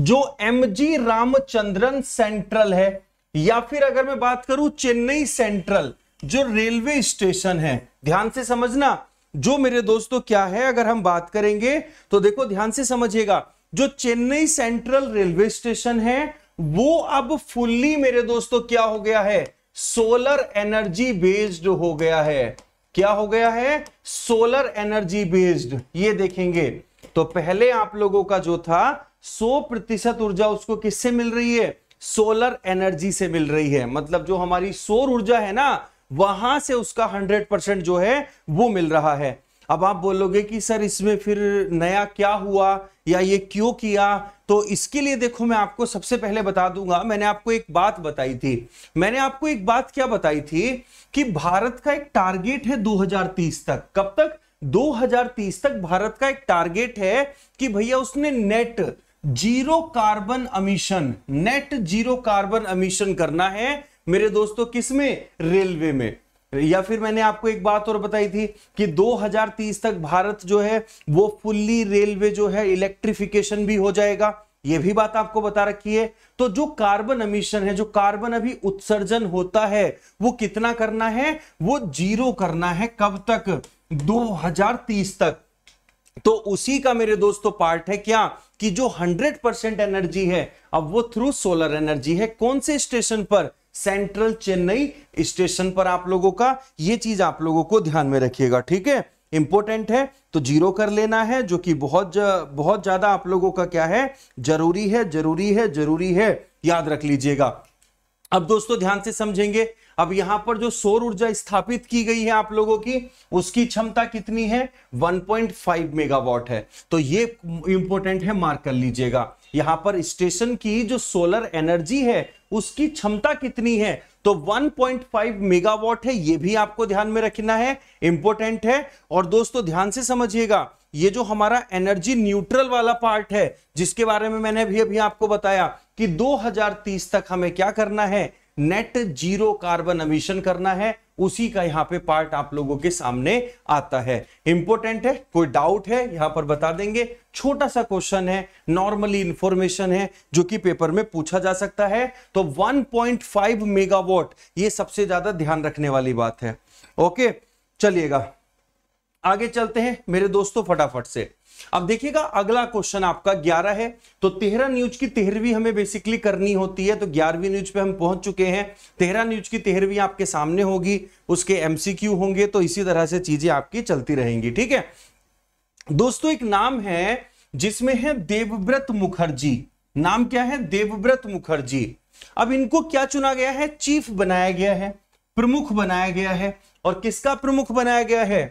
जो एम जी रामचंद्रन सेंट्रल है या फिर अगर मैं बात करूं चेन्नई सेंट्रल जो रेलवे स्टेशन है ध्यान से समझना जो मेरे दोस्तों क्या है अगर हम बात करेंगे तो देखो ध्यान से समझिएगा जो चेन्नई सेंट्रल रेलवे स्टेशन है वो अब फुल्ली मेरे दोस्तों क्या हो गया है सोलर एनर्जी बेस्ड हो गया है क्या हो गया है सोलर एनर्जी बेस्ड ये देखेंगे तो पहले आप लोगों का जो था 100 प्रतिशत ऊर्जा उसको किससे मिल रही है सोलर एनर्जी से मिल रही है मतलब जो हमारी सौर ऊर्जा है ना वहां से उसका 100 परसेंट जो है वो मिल रहा है अब आप बोलोगे कि सर इसमें फिर नया क्या हुआ या ये क्यों किया तो इसके लिए देखो मैं आपको सबसे पहले बता दूंगा मैंने आपको एक बात बताई थी मैंने आपको एक बात क्या बताई थी कि भारत का एक टारगेट है 2030 तक कब तक 2030 तक भारत का एक टारगेट है कि भैया उसने net zero carbon emission net zero carbon emission करना है मेरे दोस्तों किसमें रेलवे में या फिर मैंने आपको एक बात और बताई थी कि 2030 तक भारत जो है वो फुल्ली रेलवे जो है इलेक्ट्रिफिकेशन भी हो जाएगा ये भी बात आपको बता रखी है तो जो कार्बन अमीशन है जो कार्बन अभी उत्सर्जन होता है वो कितना करना है वो जीरो करना है कब तक 2030 तक तो उसी का मेरे दोस्तों पार्ट है क्या कि जो 100 परसेंट एनर्जी है अब वो थ्रू सोलर एनर्जी है कौन से स्टेशन पर सेंट्रल चेन्नई स्टेशन पर आप लोगों का ये चीज आप लोगों को ध्यान में रखिएगा ठीक है इंपॉर्टेंट है तो जीरो कर लेना है जो कि बहुत बहुत ज्यादा आप लोगों का क्या है जरूरी है जरूरी है जरूरी है याद रख लीजिएगा अब दोस्तों ध्यान से समझेंगे अब यहां पर जो सौर ऊर्जा स्थापित की गई है आप लोगों की उसकी क्षमता कितनी है 1.5 मेगावाट है तो ये इंपॉर्टेंट है मार्क कर लीजिएगा यहां पर स्टेशन की जो सोलर एनर्जी है उसकी क्षमता कितनी है तो 1.5 मेगावाट है ये भी आपको ध्यान में रखना है इंपॉर्टेंट है और दोस्तों ध्यान से समझिएगा ये जो हमारा एनर्जी न्यूट्रल वाला पार्ट है जिसके बारे में मैंने भी अभी आपको बताया कि 2030 तक हमें क्या करना है नेट जीरो कार्बन अमीशन करना है उसी का यहां पे पार्ट आप लोगों के सामने आता है इंपोर्टेंट है कोई डाउट है यहां पर बता देंगे छोटा सा क्वेश्चन है नॉर्मली इंफॉर्मेशन है जो कि पेपर में पूछा जा सकता है तो 1.5 मेगावाट ये सबसे ज्यादा ध्यान रखने वाली बात है ओके चलिएगा आगे चलते हैं मेरे दोस्तों फटाफट से अब देखिएगा अगला क्वेश्चन आपका ग्यारह है तो तेहरा न्यूज की तेहरवी हमें बेसिकली करनी होती है तो ग्यारहवीं न्यूज पे हम पहुंच चुके हैं तेहरा न्यूज की तेहरवी आपके सामने होगी उसके एमसीक्यू होंगे तो इसी तरह से चीजें आपकी चलती रहेंगी ठीक है दोस्तों एक नाम है जिसमें है देवव्रत मुखर्जी नाम क्या है देवव्रत मुखर्जी अब इनको क्या चुना गया है चीफ बनाया गया है प्रमुख बनाया गया है और किसका प्रमुख बनाया गया है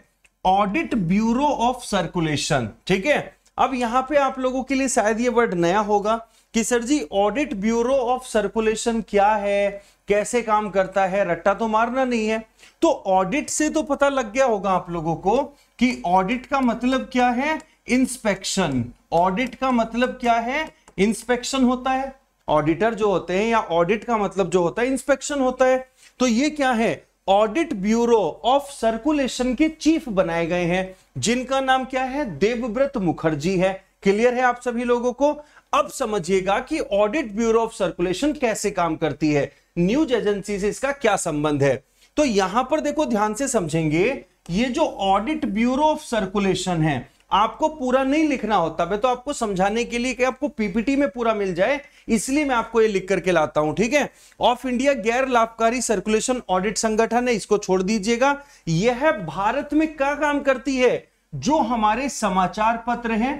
ऑडिट ब्यूरो ऑफ सर्कुलेशन ठीक है अब यहां पे आप लोगों के लिए शायद ये वर्ड नया होगा कि sir ji audit bureau of circulation क्या है कैसे काम करता है रट्टा तो मारना नहीं है तो ऑडिट से तो पता लग गया होगा आप लोगों को कि ऑडिट का मतलब क्या है इंस्पेक्शन ऑडिट का मतलब क्या है इंस्पेक्शन होता है ऑडिटर जो होते हैं या ऑडिट का मतलब जो होता है इंस्पेक्शन होता है तो ये क्या है ऑडिट ब्यूरो ऑफ सर्कुलेशन के चीफ बनाए गए हैं जिनका नाम क्या है देवव्रत मुखर्जी है क्लियर है आप सभी लोगों को अब समझिएगा कि ऑडिट ब्यूरो ऑफ सर्कुलेशन कैसे काम करती है न्यूज एजेंसी से इसका क्या संबंध है तो यहां पर देखो ध्यान से समझेंगे ये जो ऑडिट ब्यूरो ऑफ सर्कुलेशन है आपको पूरा नहीं लिखना होता मैं तो आपको समझाने के लिए कि आपको पीपीटी में पूरा मिल जाए इसलिए मैं आपको ये लिख करके लाता हूं ठीक है ऑफ इंडिया गैर लाभकारी सर्कुलेशन ऑडिट संगठन है इसको छोड़ दीजिएगा यह भारत में क्या काम करती है जो हमारे समाचार पत्र हैं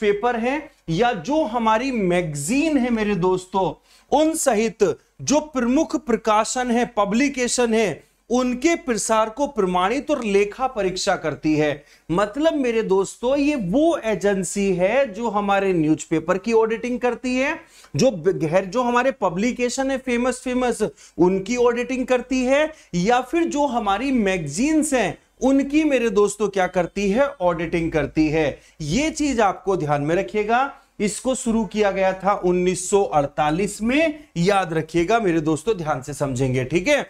पेपर है या जो हमारी मैगजीन है मेरे दोस्तों उन सहित जो प्रमुख प्रकाशन है पब्लिकेशन है उनके प्रसार को प्रमाणित और लेखा परीक्षा करती है मतलब मेरे दोस्तों ये वो एजेंसी है जो हमारे न्यूज़पेपर की ऑडिटिंग करती है जो गहर जो हमारे पब्लिकेशन है फेमस फेमस उनकी ऑडिटिंग करती है या फिर जो हमारी मैगजीन्स हैं उनकी मेरे दोस्तों क्या करती है ऑडिटिंग करती है ये चीज आपको ध्यान में रखिएगा इसको शुरू किया गया था 1948 में याद रखिएगा मेरे दोस्तों ध्यान से समझेंगे ठीक है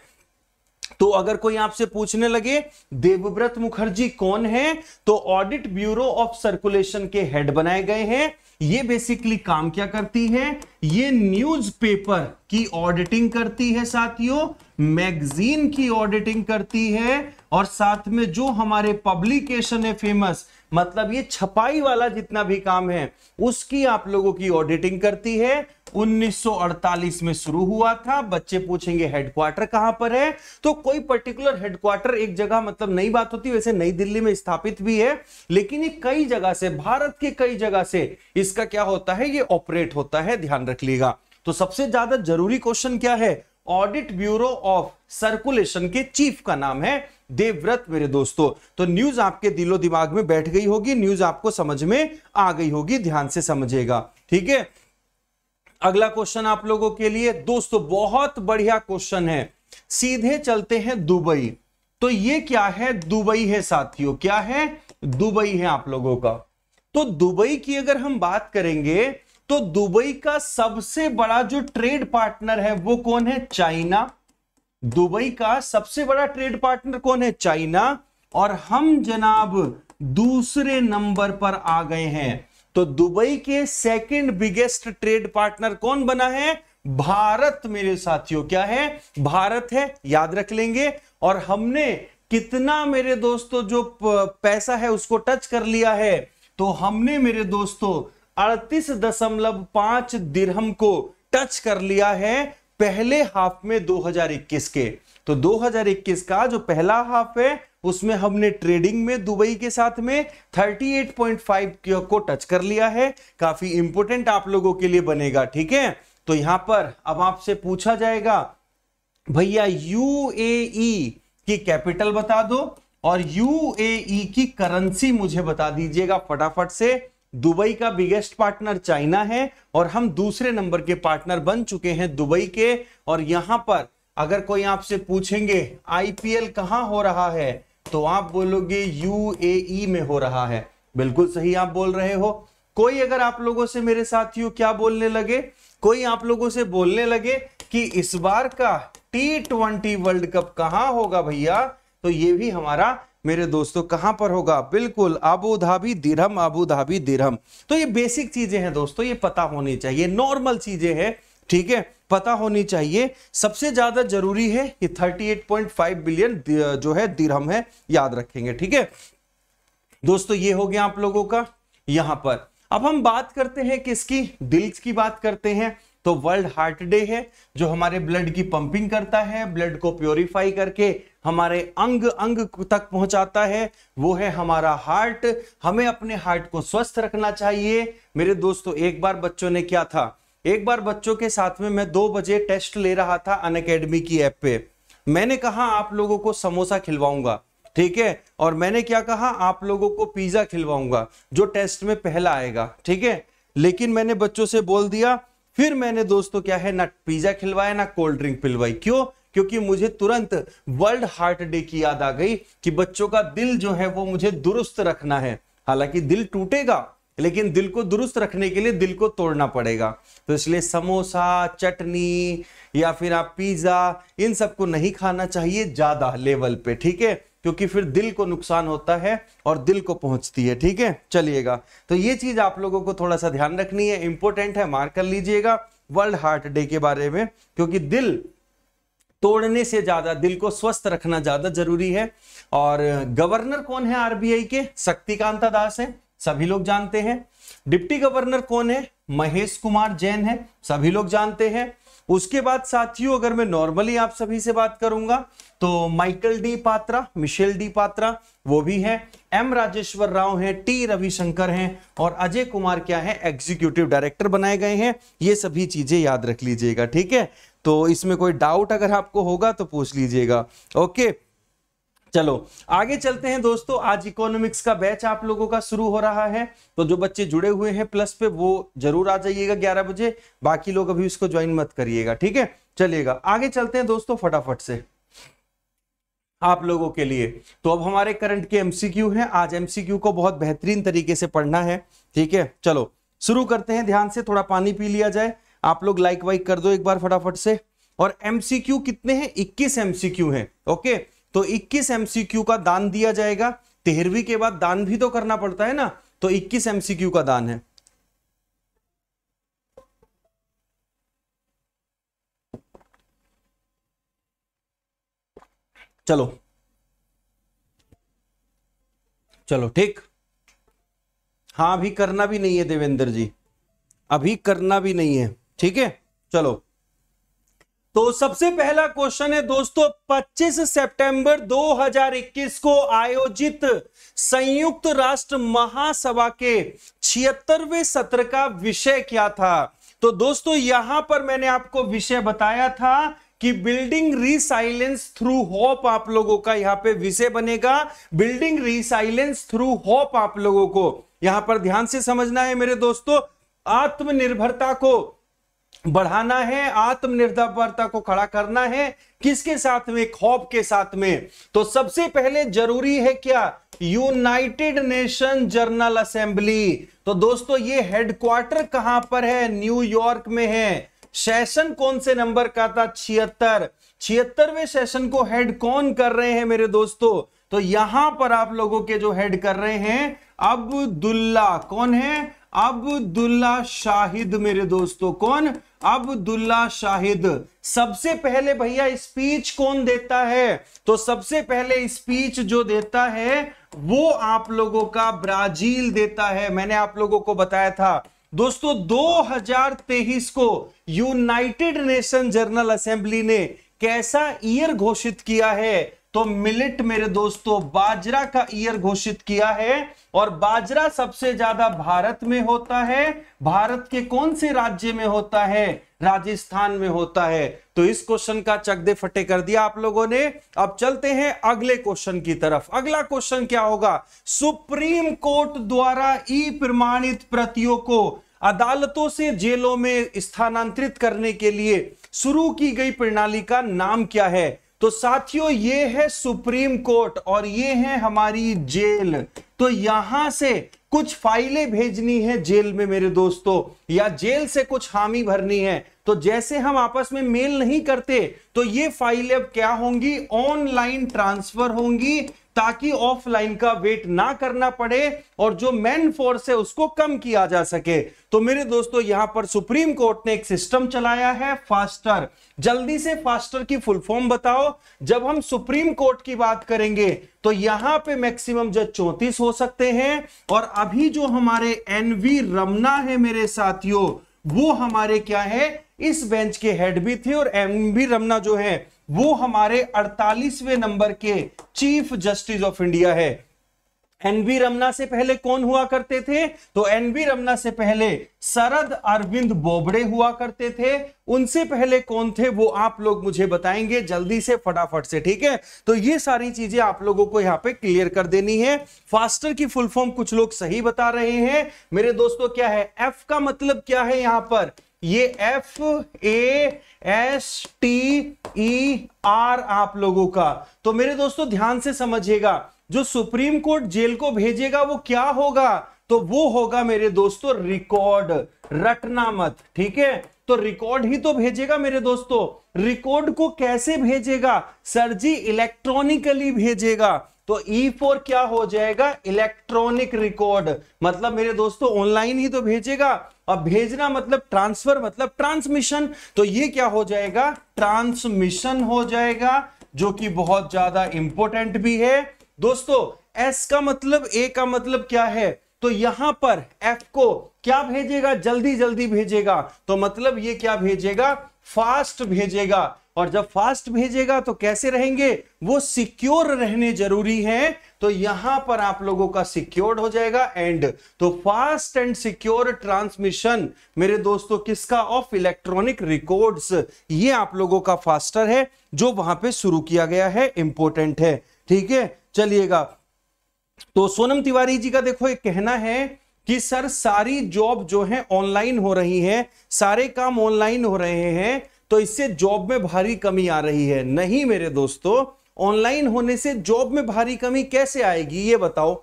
तो अगर कोई आपसे पूछने लगे देवव्रत मुखर्जी कौन है तो ऑडिट ब्यूरो ऑफ सर्कुलेशन के हेड बनाए गए हैं ये बेसिकली काम क्या करती है ये न्यूज़पेपर की ऑडिटिंग करती है साथियों मैगजीन की ऑडिटिंग करती है और साथ में जो हमारे पब्लिकेशन है फेमस मतलब ये छपाई वाला जितना भी काम है उसकी आप लोगों की ऑडिटिंग करती है 1948 में शुरू हुआ था बच्चे पूछेंगे हेडक्वार्टर कहां पर है तो कोई पर्टिकुलर हेडक्वार्टर एक जगह मतलब नई बात होती वैसे नई दिल्ली में स्थापित भी है लेकिन ये कई जगह से भारत के कई जगह से इसका क्या होता है ये ऑपरेट होता है ध्यान रख लिएगा तो सबसे ज्यादा जरूरी क्वेश्चन क्या है ऑडिट ब्यूरो ऑफ सर्कुलेशन के चीफ का नाम है देवव्रत मेरे दोस्तों तो न्यूज आपके दिलो दिमाग में बैठ गई होगी न्यूज आपको समझ में आ गई होगी ध्यान से समझेगा ठीक है अगला क्वेश्चन आप लोगों के लिए दोस्तों बहुत बढ़िया क्वेश्चन है सीधे चलते हैं दुबई तो ये क्या है दुबई है साथियों क्या है दुबई है आप लोगों का तो दुबई की अगर हम बात करेंगे तो दुबई का सबसे बड़ा जो ट्रेड पार्टनर है वो कौन है चाइना दुबई का सबसे बड़ा ट्रेड पार्टनर कौन है चाइना और हम जनाब दूसरे नंबर पर आ गए हैं तो दुबई के सेकंड बिगेस्ट ट्रेड पार्टनर कौन बना है भारत मेरे साथियों क्या है भारत है याद रख लेंगे और हमने कितना मेरे दोस्तों जो पैसा है उसको टच कर लिया है तो हमने मेरे दोस्तों अड़तीस दशमलव पांच दिरहम को टच कर लिया है पहले हाफ में 2021 के तो 2021 का जो पहला हाफ है उसमें हमने ट्रेडिंग में दुबई के साथ में 38.5 को टच कर लिया है काफी इंपोर्टेंट आप लोगों के लिए बनेगा ठीक है तो यहां पर अब आपसे पूछा जाएगा भैया यूएई की कैपिटल बता दो और यूएई की करेंसी मुझे बता दीजिएगा फटाफट से दुबई का बिगेस्ट पार्टनर चाइना है और हम दूसरे नंबर के पार्टनर बन चुके हैं दुबई के और यहां पर अगर कोई आपसे पूछेंगे आईपीएल कहां हो रहा है तो आप बोलोगे यूएई में हो रहा है बिल्कुल सही आप बोल रहे हो कोई अगर आप लोगों से मेरे साथियों क्या बोलने लगे कोई आप लोगों से बोलने लगे कि इस बार का टी ट्वेंटी वर्ल्ड कप कहां होगा भैया तो ये भी हमारा मेरे दोस्तों कहां पर होगा बिल्कुल Abu Dhabi dirham Abu Dhabi dirham तो ये बेसिक चीजें हैं दोस्तों ये पता होनी चाहिए नॉर्मल चीजें हैं ठीक है पता होनी चाहिए सबसे ज्यादा जरूरी है कि 38.5 बिलियन जो है दिरहम है याद रखेंगे ठीक है दोस्तों ये हो गया आप लोगों का यहां पर अब हम बात करते हैं किसकी दिल्स की बात करते हैं तो वर्ल्ड हार्ट डे है जो हमारे ब्लड की पंपिंग करता है ब्लड को प्योरीफाई करके हमारे अंग अंग तक पहुंचाता है वो है हमारा हार्ट हमें अपने हार्ट को स्वस्थ रखना चाहिए मेरे दोस्तों एक बार बच्चों ने क्या था एक बार बच्चों के साथ में मैं दो बजे टेस्ट ले रहा था अन अकेडमी की ऐप पे मैंने कहा आप लोगों को समोसा खिलवाऊंगा ठीक है और मैंने क्या कहा आप लोगों को पिज्जा खिलवाऊंगा जो टेस्ट में पहला आएगा ठीक है लेकिन मैंने बच्चों से बोल दिया फिर मैंने दोस्तों क्या है ना पिज्जा खिलवाया ना कोल्ड ड्रिंक पिलवाई क्यों क्योंकि मुझे तुरंत वर्ल्ड हार्ट डे की याद आ गई कि बच्चों का दिल जो है वो मुझे दुरुस्त रखना है हालांकि दिल टूटेगा लेकिन दिल को दुरुस्त रखने के लिए दिल को तोड़ना पड़ेगा तो इसलिए समोसा चटनी या फिर आप पिज़्ज़ा इन सबको नहीं खाना चाहिए ज़्यादा लेवल पे ठीक है क्योंकि फिर दिल को नुकसान होता है और दिल को पहुंचती है ठीक है चलिएगा तो ये चीज़ आप लोगों को थोड़ा सा ध्यान रखनी है इंपॉर्टेंट है मार्क कर लीजिएगा वर्ल्ड हार्ट डे के बारे में क्योंकि दिल तोड़ने से ज्यादा दिल को स्वस्थ रखना ज्यादा जरूरी है और गवर्नर कौन है आरबीआई के शक्तिकांता दास है सभी लोग जानते हैं डिप्टी गवर्नर कौन है महेश कुमार जैन है सभी लोग जानते हैं उसके बाद साथियों अगर मैं नॉर्मली आप सभी से बात करूंगा तो माइकल डी पात्रा मिशेल डी पात्रा वो भी है एम राजेश्वर राव हैं टी रविशंकर हैं और अजय कुमार क्या है एग्जीक्यूटिव डायरेक्टर बनाए गए हैं ये सभी चीजें याद रख लीजिएगा ठीक है तो इसमें कोई डाउट अगर आपको होगा तो पूछ लीजिएगा ओके चलो आगे चलते हैं दोस्तों आज इकोनॉमिक्स का बैच आप लोगों का शुरू हो रहा है तो जो बच्चे जुड़े हुए हैं प्लस पे वो जरूर आ जाइएगा ग्यारह बजे बाकी लोग अभी उसको ज्वाइन मत करिएगा ठीक है चलिएगा आगे चलते हैं दोस्तों फटाफट से आप लोगों के लिए तो अब हमारे करंट के एमसीक्यू हैं आज एमसीक्यू को बहुत बेहतरीन तरीके से पढ़ना है ठीक है चलो शुरू करते हैं ध्यान से थोड़ा पानी पी लिया जाए आप लोग लाइक वाइक कर दो एक बार फटाफट से और एमसीक्यू कितने हैं 21 एमसीक्यू हैं ओके तो 21 एमसीक्यू का दान दिया जाएगा तेरहवीं के बाद दान भी तो करना पड़ता है ना तो 21 एमसीक्यू का दान है चलो चलो ठीक हाँ अभी करना भी नहीं है देवेंद्र जी अभी करना भी नहीं है ठीक है चलो तो सबसे पहला क्वेश्चन है दोस्तों 25 सितंबर 2021 को आयोजित संयुक्त राष्ट्र महासभा के छिहत्तरवे सत्र का विषय क्या था तो दोस्तों यहां पर मैंने आपको विषय बताया था कि बिल्डिंग रिसाइलेंस थ्रू होप आप लोगों का यहां पे विषय बनेगा बिल्डिंग रिसाइलेंस थ्रू होप आप लोगों को यहां पर ध्यान से समझना है मेरे दोस्तों आत्मनिर्भरता को बढ़ाना है आत्मनिर्भरता को खड़ा करना है किसके साथ में खौफ के साथ में तो सबसे पहले जरूरी है क्या यूनाइटेड नेशन जर्नल असेंबली तो दोस्तों ये हेडक्वार्टर कहां पर है न्यूयॉर्क में है सेशन कौन से नंबर का था छिहत्तर छिहत्तरवें सेशन को हेड कौन कर रहे हैं मेरे दोस्तों तो यहां पर आप लोगों के जो हेड कर रहे हैं अब्दुल्ला कौन है अब्दुल्ला शाहिद मेरे दोस्तों कौन अब्दुल्ला शाहिद सबसे पहले भैया स्पीच कौन देता है तो सबसे पहले स्पीच जो देता है वो आप लोगों का ब्राजील देता है मैंने आप लोगों को बताया था दोस्तों 2023 को यूनाइटेड नेशन जनरल असेंबली ने कैसा ईयर घोषित किया है तो मिलिट मेरे दोस्तों बाजरा का ईयर घोषित किया है और बाजरा सबसे ज्यादा भारत में होता है भारत के कौन से राज्य में होता है राजस्थान में होता है तो इस क्वेश्चन का चकदे फटे कर दिया आप लोगों ने अब चलते हैं अगले क्वेश्चन की तरफ अगला क्वेश्चन क्या होगा सुप्रीम कोर्ट द्वारा ई प्रमाणित प्रतियों को अदालतों से जेलों में स्थानांतरित करने के लिए शुरू की गई प्रणाली का नाम क्या है तो साथियों ये है सुप्रीम कोर्ट और ये है हमारी जेल तो यहां से कुछ फाइलें भेजनी है जेल में मेरे दोस्तों या जेल से कुछ हामी भरनी है तो जैसे हम आपस में मेल नहीं करते तो ये फाइलें अब क्या होंगी ऑनलाइन ट्रांसफर होंगी ताकि ऑफलाइन का वेट ना करना पड़े और जो मैन फोर्स है उसको कम किया जा सके तो मेरे दोस्तों यहां पर सुप्रीम कोर्ट ने एक सिस्टम चलाया है फास्टर जल्दी से फास्टर की फुल फॉर्म बताओ जब हम सुप्रीम कोर्ट की बात करेंगे तो यहां पे मैक्सिमम जज चौंतीस हो सकते हैं और अभी जो हमारे एन रमना है मेरे साथियों वो हमारे क्या है इस बेंच के हेड भी थे और एम रमना जो है वो हमारे 48वें नंबर के चीफ जस्टिस ऑफ इंडिया है एनबी रमना से पहले कौन हुआ करते थे तो एनबी रमना से पहले शरद अरविंद बोबड़े हुआ करते थे उनसे पहले कौन थे वो आप लोग मुझे बताएंगे जल्दी से फटाफट से ठीक है तो ये सारी चीजें आप लोगों को यहाँ पे क्लियर कर देनी है फास्टर की फुल फॉर्म कुछ लोग सही बता रहे हैं मेरे दोस्तों क्या है एफ का मतलब क्या है यहां पर ये F A S T E R आप लोगों का तो मेरे दोस्तों ध्यान से समझिएगा जो सुप्रीम कोर्ट जेल को भेजेगा वो क्या होगा तो वो होगा मेरे दोस्तों रिकॉर्ड रटना मत ठीक है तो रिकॉर्ड ही तो भेजेगा मेरे दोस्तों रिकॉर्ड को कैसे भेजेगा सर जी इलेक्ट्रॉनिकली भेजेगा तो E4 क्या हो जाएगा इलेक्ट्रॉनिक रिकॉर्ड मतलब मेरे दोस्तों ऑनलाइन ही तो भेजेगा और भेजना मतलब ट्रांसफर मतलब ट्रांसमिशन तो ये क्या हो जाएगा ट्रांसमिशन हो जाएगा जो कि बहुत ज्यादा इंपॉर्टेंट भी है दोस्तों एस का मतलब ए का मतलब क्या है तो यहां पर एफ को क्या भेजेगा जल्दी जल्दी भेजेगा तो मतलब ये क्या भेजेगा फास्ट भेजेगा और जब फास्ट भेजेगा तो कैसे रहेंगे वो सिक्योर रहने जरूरी है तो यहां पर आप लोगों का सिक्योर्ड हो जाएगा एंड तो फास्ट एंड सिक्योर ट्रांसमिशन मेरे दोस्तों किसका ऑफ इलेक्ट्रॉनिक रिकॉर्ड्स ये आप लोगों का फास्टर है जो वहां पे शुरू किया गया है इंपॉर्टेंट है ठीक है चलिएगा तो सोनम तिवारी जी का देखो एक कहना है कि सर सारी जॉब जो है ऑनलाइन हो रही है सारे काम ऑनलाइन हो रहे हैं तो इससे जॉब में भारी कमी आ रही है नहीं मेरे दोस्तों ऑनलाइन होने से जॉब में भारी कमी कैसे आएगी ये बताओ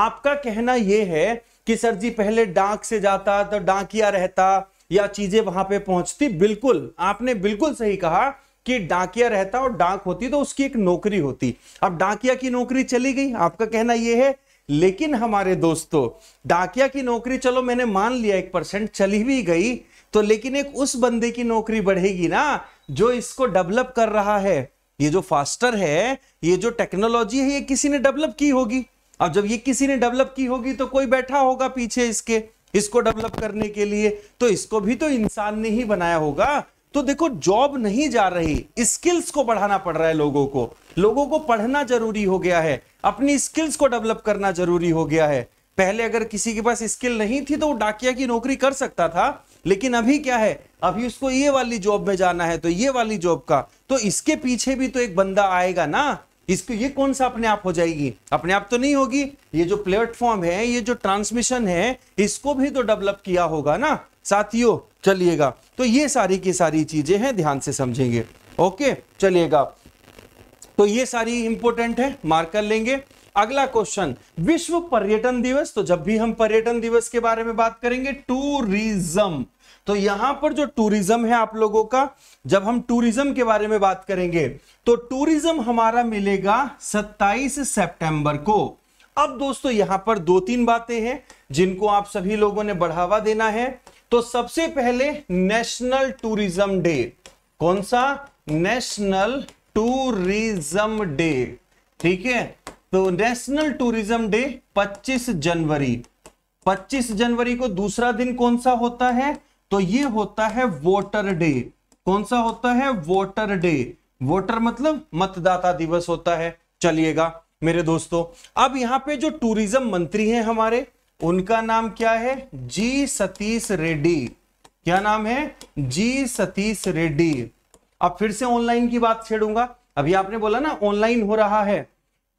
आपका कहना यह है कि सर जी पहले डाक से जाता तो डाकिया रहता या चीजें वहां पे पहुंचती बिल्कुल आपने बिल्कुल सही कहा कि डाकिया रहता और डाक होती तो उसकी एक नौकरी होती अब डाकिया की नौकरी चली गई आपका कहना यह है लेकिन हमारे दोस्तों डाकिया की नौकरी चलो मैंने मान लिया एक परसेंट चली भी गई तो लेकिन एक उस बंदे की नौकरी बढ़ेगी ना जो इसको डेवलप कर रहा है ये जो फास्टर है ये जो टेक्नोलॉजी है ये किसी ने डेवलप की होगी अब जब ये किसी ने डेवलप की होगी तो कोई बैठा होगा पीछे इसके इसको डेवलप करने के लिए तो इसको भी तो इंसान ने ही बनाया होगा तो देखो जॉब नहीं जा रही स्किल्स को बढ़ाना पड़ रहा है लोगों को लोगों को पढ़ना जरूरी हो गया है अपनी स्किल्स को डेवलप करना जरूरी हो गया है पहले अगर किसी के पास स्किल नहीं थी तो वो डाकिया की नौकरी कर सकता था लेकिन अभी क्या है अभी उसको ये वाली जॉब में जाना है तो ये वाली जॉब का तो इसके पीछे भी तो एक बंदा आएगा ना इसको ये कौन सा अपने आप हो जाएगी अपने आप तो नहीं होगी ये जो प्लेटफॉर्म है ये जो ट्रांसमिशन है इसको भी तो डेवलप किया होगा ना साथियों चलिएगा तो ये सारी की सारी चीजें हैं ध्यान से समझेंगे ओके चलिएगा तो ये सारी इंपोर्टेंट है मार्क कर लेंगे अगला क्वेश्चन विश्व पर्यटन दिवस तो जब भी हम पर्यटन दिवस के बारे में बात करेंगे टूरिज्म तो यहां पर जो टूरिज्म है आप लोगों का जब हम टूरिज्म के बारे में बात करेंगे तो टूरिज्म हमारा मिलेगा 27 सितंबर को अब दोस्तों यहां पर दो तीन बातें हैं जिनको आप सभी लोगों ने बढ़ावा देना है तो सबसे पहले नेशनल टूरिज्म डे कौन सा नेशनल टूरिज्म डे ठीक है तो नेशनल टूरिज्म डे 25 जनवरी 25 जनवरी को दूसरा दिन कौन सा होता है तो ये होता है वोटर डे कौन सा होता है वोटर डे वोटर मतलब मतदाता दिवस होता है चलिएगा मेरे दोस्तों अब यहां पे जो टूरिज्म मंत्री हैं हमारे उनका नाम क्या है जी सतीश रेड्डी क्या नाम है जी सतीश रेड्डी अब फिर से ऑनलाइन की बात छेड़ूंगा अभी आपने बोला ना ऑनलाइन हो रहा है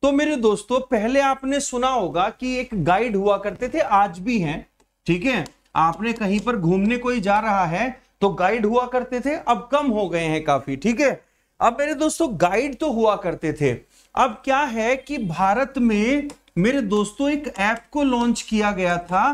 तो मेरे दोस्तों पहले आपने सुना होगा कि एक गाइड हुआ करते थे आज भी हैं ठीक है आपने कहीं पर घूमने कोई जा रहा है तो गाइड हुआ करते थे अब कम हो गए हैं काफी ठीक है अब मेरे दोस्तों गाइड तो हुआ करते थे अब क्या है कि भारत में मेरे दोस्तों एक ऐप को लॉन्च किया गया था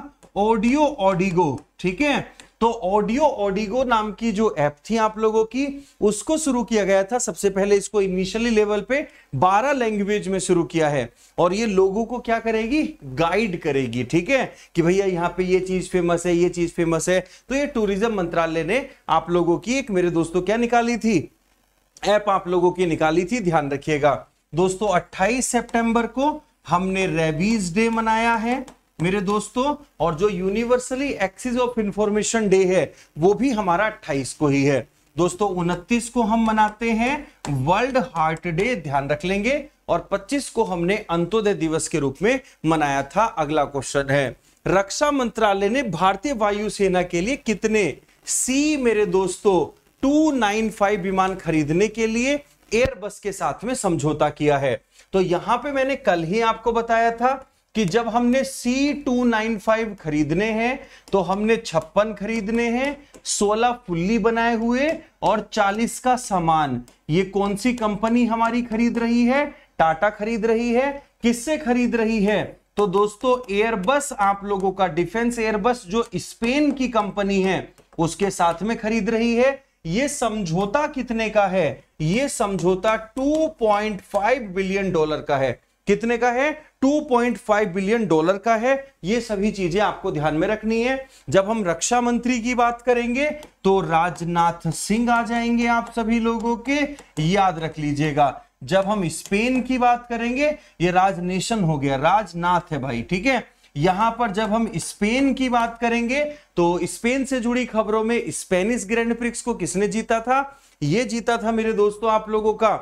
ऑडियो ऑडिगो ठीक है तो ऑडियो ऑडिगो नाम की जो ऐप थी आप लोगों की उसको शुरू किया गया था सबसे पहले इसको इनिशियली लेवल पे 12 लैंग्वेज में शुरू किया है और ये लोगों को क्या करेगी गाइड करेगी ठीक है कि भैया यहाँ पे ये चीज फेमस है ये चीज फेमस है तो ये टूरिज्म मंत्रालय ने आप लोगों की एक मेरे दोस्तों क्या निकाली थी ऐप आप लोगों की निकाली थी ध्यान रखिएगा दोस्तों अट्ठाईस सेप्टेंबर को हमने रेबीज डे मनाया है मेरे दोस्तों और जो universally access of information day है वो भी हमारा 28 को ही है दोस्तों 29 को हम मनाते हैं वर्ल्ड हार्ट डे ध्यान रख लेंगे और 25 को हमने अंत्योदय दिवस के रूप में मनाया था अगला क्वेश्चन है रक्षा मंत्रालय ने भारतीय वायुसेना के लिए कितने सी मेरे दोस्तों 295 विमान खरीदने के लिए एयरबस के साथ में समझौता किया है तो यहां पे मैंने कल ही आपको बताया था कि जब हमने C295 खरीदने हैं तो हमने छप्पन खरीदने हैं 16 फुल्ली बनाए हुए और 40 का सामान ये कौन सी कंपनी हमारी खरीद रही है टाटा खरीद रही है किससे खरीद रही है तो दोस्तों एयरबस आप लोगों का डिफेंस एयरबस जो स्पेन की कंपनी है उसके साथ में खरीद रही है ये समझौता कितने का है ये समझौता 2.5 बिलियन डॉलर का है कितने का है 2.5 बिलियन डॉलर का है ये सभी चीजें आपको ध्यान में रखनी है जब हम रक्षा मंत्री की बात करेंगे तो राजनाथ सिंह आ जाएंगे आप सभी लोगों के याद रख लीजिएगा जब हम स्पेन की बात करेंगे ये राजनेशन हो गया राजनाथ है भाई ठीक है यहां पर जब हम स्पेन की बात करेंगे तो स्पेन से जुड़ी खबरों में स्पेनिश ग्रैंड प्रिक्स को किसने जीता था ये जीता था मेरे दोस्तों आप लोगों का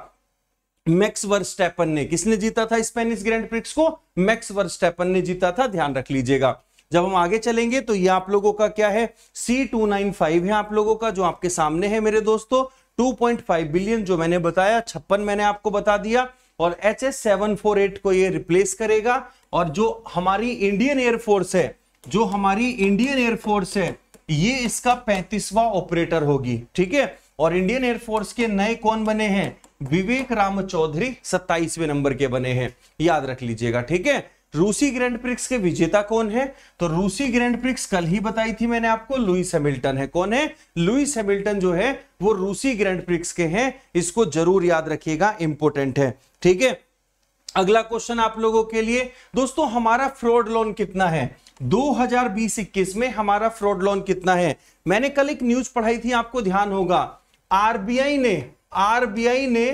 मैक्स वर्स्टेपन ने किसने जीता था स्पेनिश ग्रैंड प्रिक्स को मैक्स वर्स्टेपन ने जीता था ध्यान रख लीजिएगा जब हम आगे चलेंगे तो ये आप लोगों का क्या है सी टू नाइन फाइव है आप लोगों का जो आपके सामने है मेरे दोस्तों 2.5 बिलियन जो मैंने बताया छप्पन मैंने आपको बता दिया और H S seven four eight को ये रिप्लेस करेगा और जो हमारी इंडियन एयरफोर्स है जो हमारी इंडियन एयरफोर्स है ये इसका पैंतीसवा ऑपरेटर होगी ठीक है और इंडियन एयरफोर्स के नए कौन बने हैं विवेक राम चौधरी सत्ताईसवें नंबर के बने हैं याद रख लीजिएगा ठीक है रूसी ग्रैंड प्रिक्स के विजेता कौन है तो रूसी ग्रैंड प्रिक्स कल ही बताई थी मैंने आपको लुइस हेमिल्टन है कौन है लुइस हेमिल्टन जो है वो रूसी ग्रैंड प्रिक्स के हैं इसको जरूर याद रखिएगा इंपोर्टेंट है ठीक है अगला क्वेश्चन आप लोगों के लिए दोस्तों हमारा फ्रॉड लोन कितना है 2020 में हमारा फ्रॉड लोन कितना है मैंने कल एक न्यूज पढ़ाई थी आपको ध्यान होगा आरबीआई ने आरबीआई ने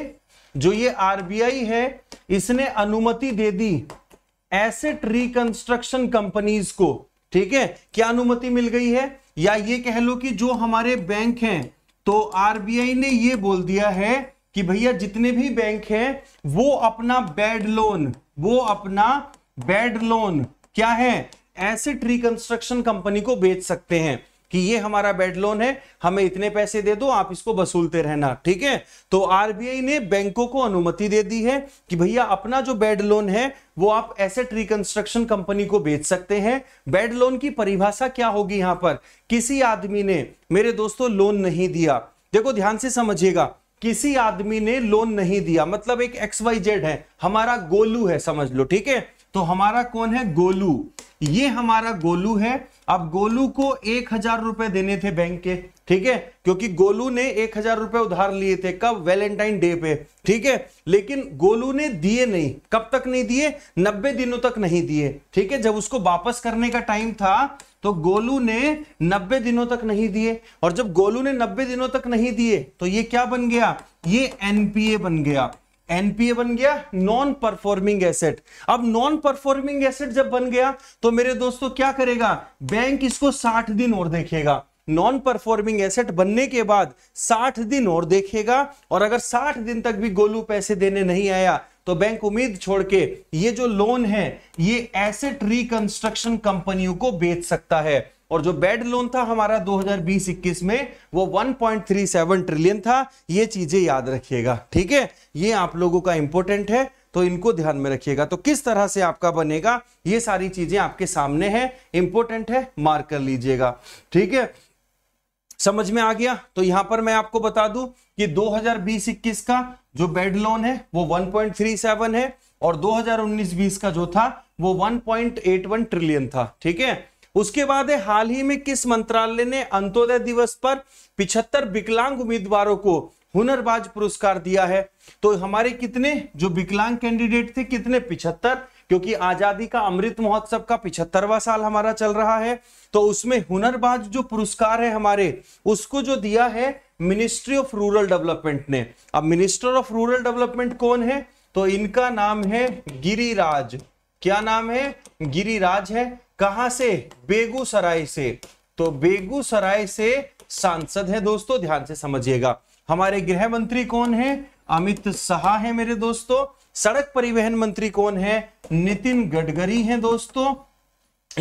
जो ये आरबीआई है इसने अनुमति दे दी एसेट रिकंस्ट्रक्शन कंपनीज को ठीक है क्या अनुमति मिल गई है या ये कह लो कि जो हमारे बैंक हैं तो आरबीआई ने ये बोल दिया है कि भैया जितने भी बैंक हैं वो अपना बैड लोन वो अपना बैड लोन क्या है एसेट रिकंस्ट्रक्शन कंपनी को बेच सकते हैं कि ये हमारा बेड लोन है हमें इतने पैसे दे दो आप इसको वसूलते रहना ठीक है तो आरबीआई ने बैंकों को अनुमति दे दी है कि भैया अपना जो बेड लोन है वो आप एसेट रिकंस्ट्रक्शन कंपनी को बेच सकते हैं बेड लोन की परिभाषा क्या होगी यहां पर किसी आदमी ने मेरे दोस्तों लोन नहीं दिया देखो ध्यान से समझिएगा किसी आदमी ने लोन नहीं दिया मतलब एक एक्स वाई जेड है हमारा गोलू है समझ लो ठीक है तो हमारा कौन है गोलू ये हमारा गोलू है अब गोलू को एक हजार रुपए देने थे बैंक के ठीक है क्योंकि गोलू ने एक हजार रुपए उधार लिए थे कब वैलेंटाइन डे पे ठीक है लेकिन गोलू ने दिए नहीं कब तक नहीं दिए नब्बे दिनों तक नहीं दिए ठीक है जब उसको वापस करने का टाइम था तो गोलू ने नब्बे दिनों तक नहीं दिए और जब गोलू ने नब्बे दिनों तक नहीं दिए तो ये क्या बन गया ये एनपीए बन गया एनपीए बन गया नॉन परफॉर्मिंग एसेट अब नॉन परफॉर्मिंग एसेट जब बन गया तो मेरे दोस्तों क्या करेगा बैंक इसको 60 दिन और देखेगा नॉन परफॉर्मिंग एसेट बनने के बाद 60 दिन और देखेगा और अगर 60 दिन तक भी गोलू पैसे देने नहीं आया तो बैंक उम्मीद छोड़ के ये जो लोन है ये एसेट रिकंस्ट्रक्शन कंपनियों को बेच सकता है और जो बेड लोन था हमारा 2020-21 में वो 1.37 ट्रिलियन था ये चीजें याद रखिएगा ठीक है ये आप लोगों का इंपॉर्टेंट है तो इनको ध्यान में रखिएगा तो किस तरह से आपका बनेगा ये सारी चीजें आपके सामने है इंपॉर्टेंट है मार्क कर लीजिएगा ठीक है समझ में आ गया तो यहां पर मैं आपको बता दूं कि 2020-21 का जो बेड लोन है वो 1.37 है और 2019-20 का जो था वो 1.81 ट्रिलियन था ठीक है उसके बाद है हाल ही में किस मंत्रालय ने अंत्योदय दिवस पर पिछहत्तर विकलांग उम्मीदवारों को हुनरबाज पुरस्कार दिया है तो हमारे कितने जो विकलांग कैंडिडेट थे कितने पिछहत्तर क्योंकि आजादी का अमृत महोत्सव का पिछहत्तरवा साल हमारा चल रहा है तो उसमें हुनरबाज जो पुरस्कार है हमारे उसको जो दिया है मिनिस्ट्री ऑफ रूरल डेवलपमेंट ने अब मिनिस्टर ऑफ रूरल डेवलपमेंट कौन है तो इनका नाम है गिरिराज क्या नाम है गिरिराज है कहां से बेगूसराय से तो बेगूसराय से सांसद है दोस्तों ध्यान से समझिएगा हमारे गृह मंत्री कौन है अमित शाह है मेरे दोस्तों सड़क परिवहन मंत्री कौन है नितिन गडकरी हैं दोस्तों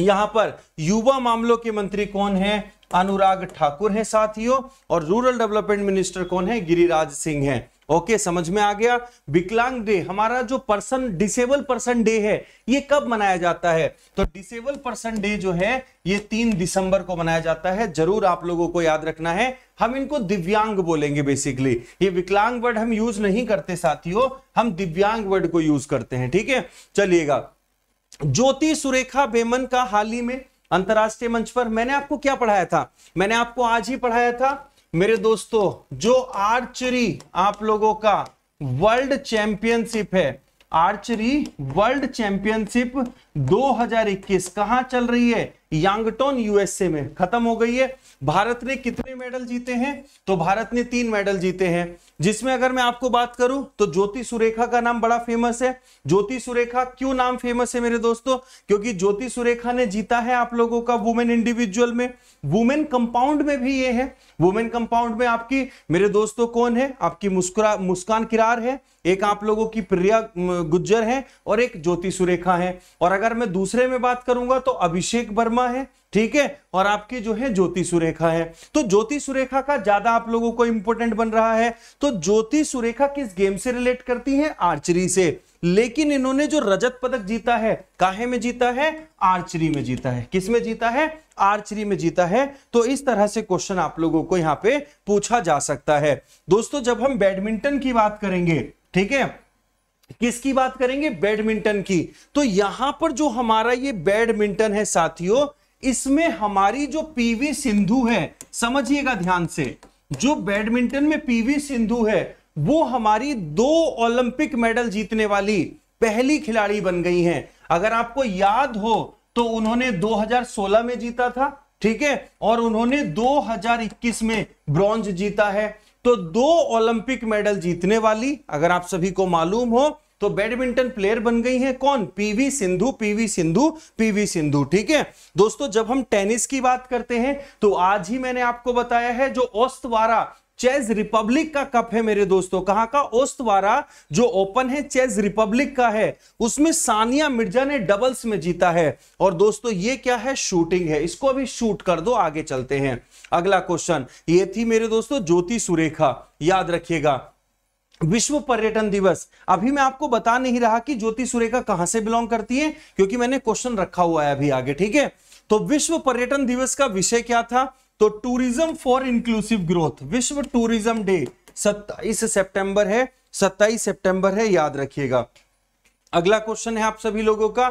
यहां पर युवा मामलों के मंत्री कौन है अनुराग ठाकुर है साथियों और रूरल डेवलपमेंट मिनिस्टर कौन है गिरिराज सिंह है ओके okay, समझ में आ गया विकलांग डे हमारा जो पर्सन डिसेबल पर्सन डे है ये कब मनाया जाता है तो डिसेबल पर्सन डे जो है ये तीन दिसंबर को मनाया जाता है जरूर आप लोगों को याद रखना है हम इनको दिव्यांग बोलेंगे बेसिकली ये विकलांग वर्ड हम यूज नहीं करते साथियों हम दिव्यांग वर्ड को यूज करते हैं ठीक है चलिएगा ज्योति सुरेखा बेमन का हाल ही में अंतर्राष्ट्रीय मंच पर मैंने आपको क्या पढ़ाया था मैंने आपको आज ही पढ़ाया था मेरे दोस्तों जो आर्चरी आप लोगों का वर्ल्ड चैंपियनशिप है आर्चरी वर्ल्ड चैंपियनशिप 2021 कहां चल रही है यांगटोन यूएसए में खत्म हो गई है भारत ने कितने मेडल जीते हैं तो भारत ने तीन मेडल जीते हैं जिसमें अगर मैं आपको बात करूं तो ज्योति सुरेखा का नाम बड़ा फेमस है ज्योति सुरेखा क्यों नाम फेमस है मेरे दोस्तों क्योंकि ज्योति सुरेखा ने जीता है आप लोगों का वुमेन इंडिविजुअल में वुमेन कंपाउंड में भी ये है वुमेन कंपाउंड में आपकी मेरे दोस्तों कौन है आपकी मुस्कुरा मुस्कान किरार है एक आप लोगों की प्रिया गुज्जर है और एक ज्योति सुरेखा है और अगर मैं दूसरे में बात करूंगा तो अभिषेक वर्मा हुआ है ठीक है और आपके जो है ज्योति सुरेखा है तो ज्योति सुरेखा का ज्यादा आप लोगों को इंपोर्टेंट बन रहा है तो ज्योति सुरेखा किस गेम से रिलेट करती है आर्चरी से लेकिन इन्होंने जो रजत पदक जीता है काहे में जीता है आर्चरी में जीता है किस में जीता है आर्चरी में जीता है तो इस तरह से क्वेश्चन आप लोगों को यहां पे पूछा जा सकता है दोस्तों जब हम बैडमिंटन की बात करेंगे ठीक है किसकी बात करेंगे बैडमिंटन की तो यहां पर जो हमारा ये बैडमिंटन है साथियों इसमें हमारी जो पीवी सिंधु है समझिएगा ध्यान से जो बैडमिंटन में पीवी सिंधु है वो हमारी दो ओलंपिक मेडल जीतने वाली पहली खिलाड़ी बन गई हैं अगर आपको याद हो तो उन्होंने 2016 में जीता था ठीक है और उन्होंने 2021 में ब्रॉन्ज जीता है तो दो ओलंपिक मेडल जीतने वाली अगर आप सभी को मालूम हो तो बैडमिंटन प्लेयर बन गई हैं कौन पीवी सिंधु पीवी सिंधु पीवी सिंधु ठीक है दोस्तों जब हम टेनिस की बात करते हैं तो आज ही मैंने आपको बताया है जो ओस्तवारा चेज रिपब्लिक का कप है मेरे दोस्तों कहां का ओस्तवारा जो ओपन है चेज रिपब्लिक का है उसमें सानिया मिर्जा ने डबल्स में जीता है और दोस्तों ये क्या है शूटिंग है इसको अभी शूट कर दो आगे चलते हैं अगला क्वेश्चन ये थी मेरे दोस्तों ज्योति सुरेखा याद रखिएगा विश्व पर्यटन दिवस अभी मैं आपको बता नहीं रहा कि ज्योति सुरेखा कहां से बिलोंग करती है क्योंकि मैंने क्वेश्चन रखा हुआ है अभी आगे ठीक है तो विश्व पर्यटन दिवस का विषय क्या था तो टूरिज्म फॉर इंक्लूसिव ग्रोथ विश्व टूरिज्म डे 27 सितंबर है 27 सितंबर है याद रखिएगा अगला क्वेश्चन है आप सभी लोगों का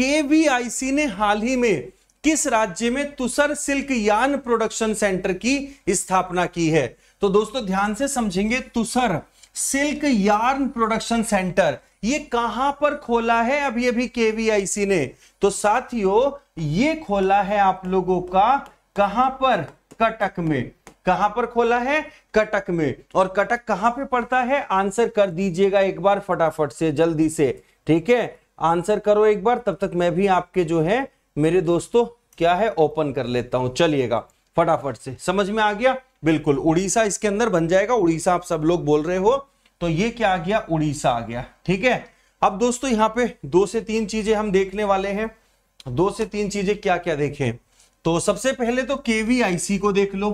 के ने हाल ही में किस राज्य में tussar silk yarn production centre की स्थापना की है तो दोस्तों ध्यान से समझेंगे tussar silk yarn production centre ये कहां पर खोला है अभी अभी केवीआईसी ने तो साथियों ये खोला है आप लोगों का कहां पर कटक में कहां पर खोला है कटक में और कटक कहां पे पड़ता है आंसर कर दीजिएगा एक बार फटाफट से जल्दी से ठीक है आंसर करो एक बार तब तक मैं भी आपके जो है मेरे दोस्तों क्या है ओपन कर लेता हूं चलिएगा फटाफट से समझ में आ गया बिल्कुल उड़ीसा इसके अंदर बन जाएगा उड़ीसा आप सब लोग बोल रहे हो तो ये क्या आ गया उड़ीसा आ गया ठीक है अब दोस्तों यहाँ पे दो से तीन चीजें हम देखने वाले हैं दो से तीन चीजें क्या क्या देखें तो सबसे पहले तो केवीआईसी को देख लो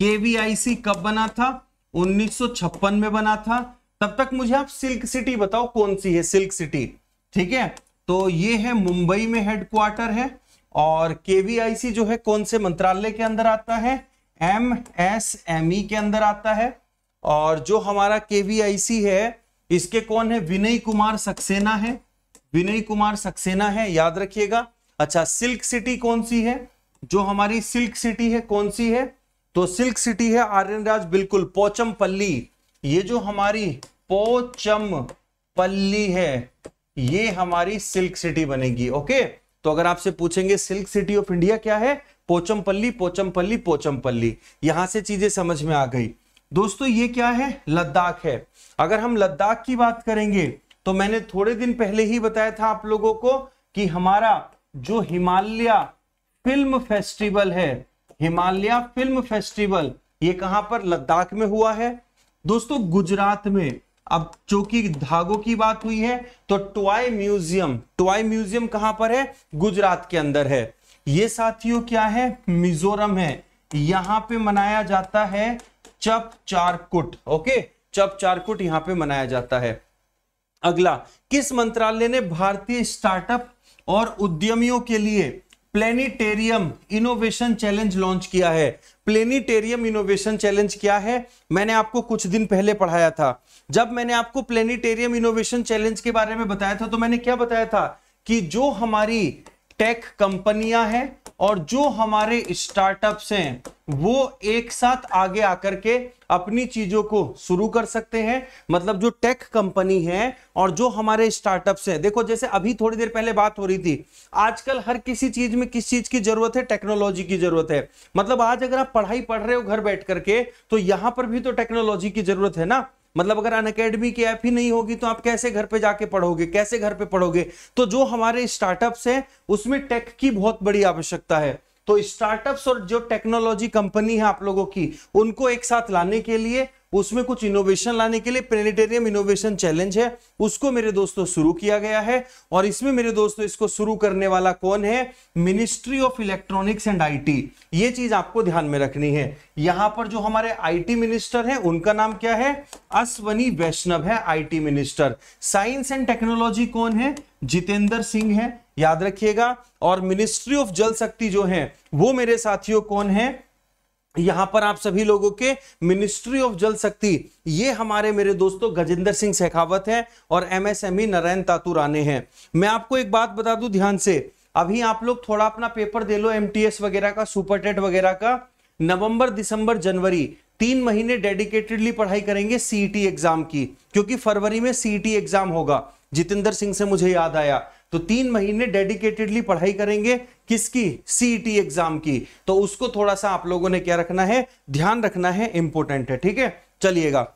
केवीआईसी कब बना था 1956 में बना था तब तक मुझे आप सिल्क सिटी बताओ कौन सी है सिल्क सिटी ठीक है तो ये है मुंबई में हेडक्वार्टर है और केवीआईसी जो है कौन से मंत्रालय के अंदर आता है एम एस एम ई के अंदर आता है और जो हमारा केवीआईसी है इसके कौन है विनय कुमार सक्सेना है विनय कुमार सक्सेना है याद रखिएगा अच्छा सिल्क सिटी कौन सी है जो हमारी सिल्क सिटी है कौन सी है तो सिल्क सिटी है आर्यन राज बिल्कुल पल्ली ये जो हमारी पोचम पल्ली है ये हमारी सिल्क सिटी बनेगी ओके तो अगर आपसे पूछेंगे सिल्क सिटी ऑफ इंडिया क्या है पोचम पोचम पल्ली पल्ली पोचम पल्ली यहां से चीजें समझ में आ गई दोस्तों ये क्या है लद्दाख है अगर हम लद्दाख की बात करेंगे तो मैंने थोड़े दिन पहले ही बताया था आप लोगों को कि हमारा जो हिमालय फिल्म फेस्टिवल है हिमालय फिल्म फेस्टिवल ये कहां पर लद्दाख में हुआ है दोस्तों गुजरात में अब चूंकि धागों की बात हुई है तो टॉय म्यूजियम टॉय म्यूजियम कहां पर है गुजरात के अंदर है ये साथियों क्या है मिजोरम है यहां पे मनाया जाता है चप चारकुट ओके चप चारकुट यहां पे मनाया जाता है अगला किस मंत्रालय ने भारतीय स्टार्टअप और उद्यमियों के लिए प्लेनिटेरियम इनोवेशन चैलेंज लॉन्च किया है प्लेनिटेरियम इनोवेशन चैलेंज क्या है मैंने आपको कुछ दिन पहले पढ़ाया था जब मैंने आपको प्लेनिटेरियम इनोवेशन चैलेंज के बारे में बताया था तो मैंने क्या बताया था कि जो हमारी टेक कंपनियां हैं और जो हमारे स्टार्टअप्स हैं वो एक साथ आगे आकर के अपनी चीजों को शुरू कर सकते हैं मतलब जो टेक कंपनी है और जो हमारे स्टार्टअप्स हैं देखो जैसे अभी थोड़ी देर पहले बात हो रही थी आजकल हर किसी चीज में किस चीज की जरूरत है टेक्नोलॉजी की जरूरत है मतलब आज अगर आप पढ़ाई पढ़ रहे हो घर बैठ करके तो यहां पर भी तो टेक्नोलॉजी की जरूरत है ना मतलब अगर अन अकेडमी की ऐप ही नहीं होगी तो आप कैसे घर पे जाके पढ़ोगे कैसे घर पे पढ़ोगे तो जो हमारे स्टार्टअप्स हैं उसमें टेक की बहुत बड़ी आवश्यकता है तो स्टार्टअप्स और जो टेक्नोलॉजी कंपनी है आप लोगों की उनको एक साथ लाने के लिए उसमें कुछ इनोवेशन लाने के लिए प्लेनेटेरियम इनोवेशन चैलेंज है उसको मेरे दोस्तों शुरू किया गया है और इसमें मेरे दोस्तों इसको शुरू करने वाला कौन है ministry of electronics and IT ये चीज आपको ध्यान में रखनी है यहां पर जो हमारे आईटी मिनिस्टर हैं उनका नाम क्या है अश्वनी वैष्णव है I minister science and technology कौन है जितेंद्र सिंह है याद रखिएगा और मिनिस्ट्री ऑफ जल शक्ति जो है वो मेरे साथियों कौन है यहां पर आप सभी लोगों के मिनिस्ट्री ऑफ जल शक्ति ये हमारे मेरे दोस्तों गजेंद्र सिंह शेखावत हैं और एमएसएमई e नारायण तातू हैं मैं आपको एक बात बता दूं ध्यान से अभी आप लोग थोड़ा अपना पेपर दे लो एमटीएस वगैरह का सुपरटेट वगैरह का नवंबर दिसंबर जनवरी तीन महीने डेडिकेटेडली पढ़ाई करेंगे सीईटी एग्जाम e की क्योंकि फरवरी में सीई एग्जाम e होगा जितेंद्र सिंह से मुझे याद आया तो तीन महीने डेडिकेटेडली पढ़ाई करेंगे किसकी सीई एग्जाम e की तो उसको थोड़ा सा आप लोगों ने क्या रखना है ध्यान रखना है इंपोर्टेंट है ठीक है चलिएगा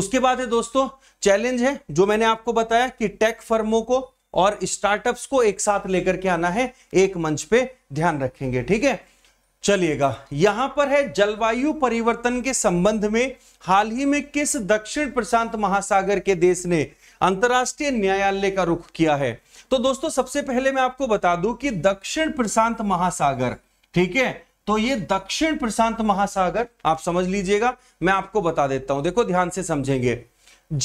उसके बाद है दोस्तों चैलेंज है जो मैंने आपको बताया कि टेक फर्मों को और स्टार्टअप्स को एक साथ लेकर के आना है एक मंच पे ध्यान रखेंगे ठीक है चलिएगा यहां पर है जलवायु परिवर्तन के संबंध में हाल ही में किस दक्षिण प्रशांत महासागर के देश ने अंतर्राष्ट्रीय न्यायालय का रुख किया है तो दोस्तों सबसे पहले मैं आपको बता दूं कि दक्षिण प्रशांत महासागर ठीक है तो ये दक्षिण प्रशांत महासागर आप समझ लीजिएगा मैं आपको बता देता हूं देखो ध्यान से समझेंगे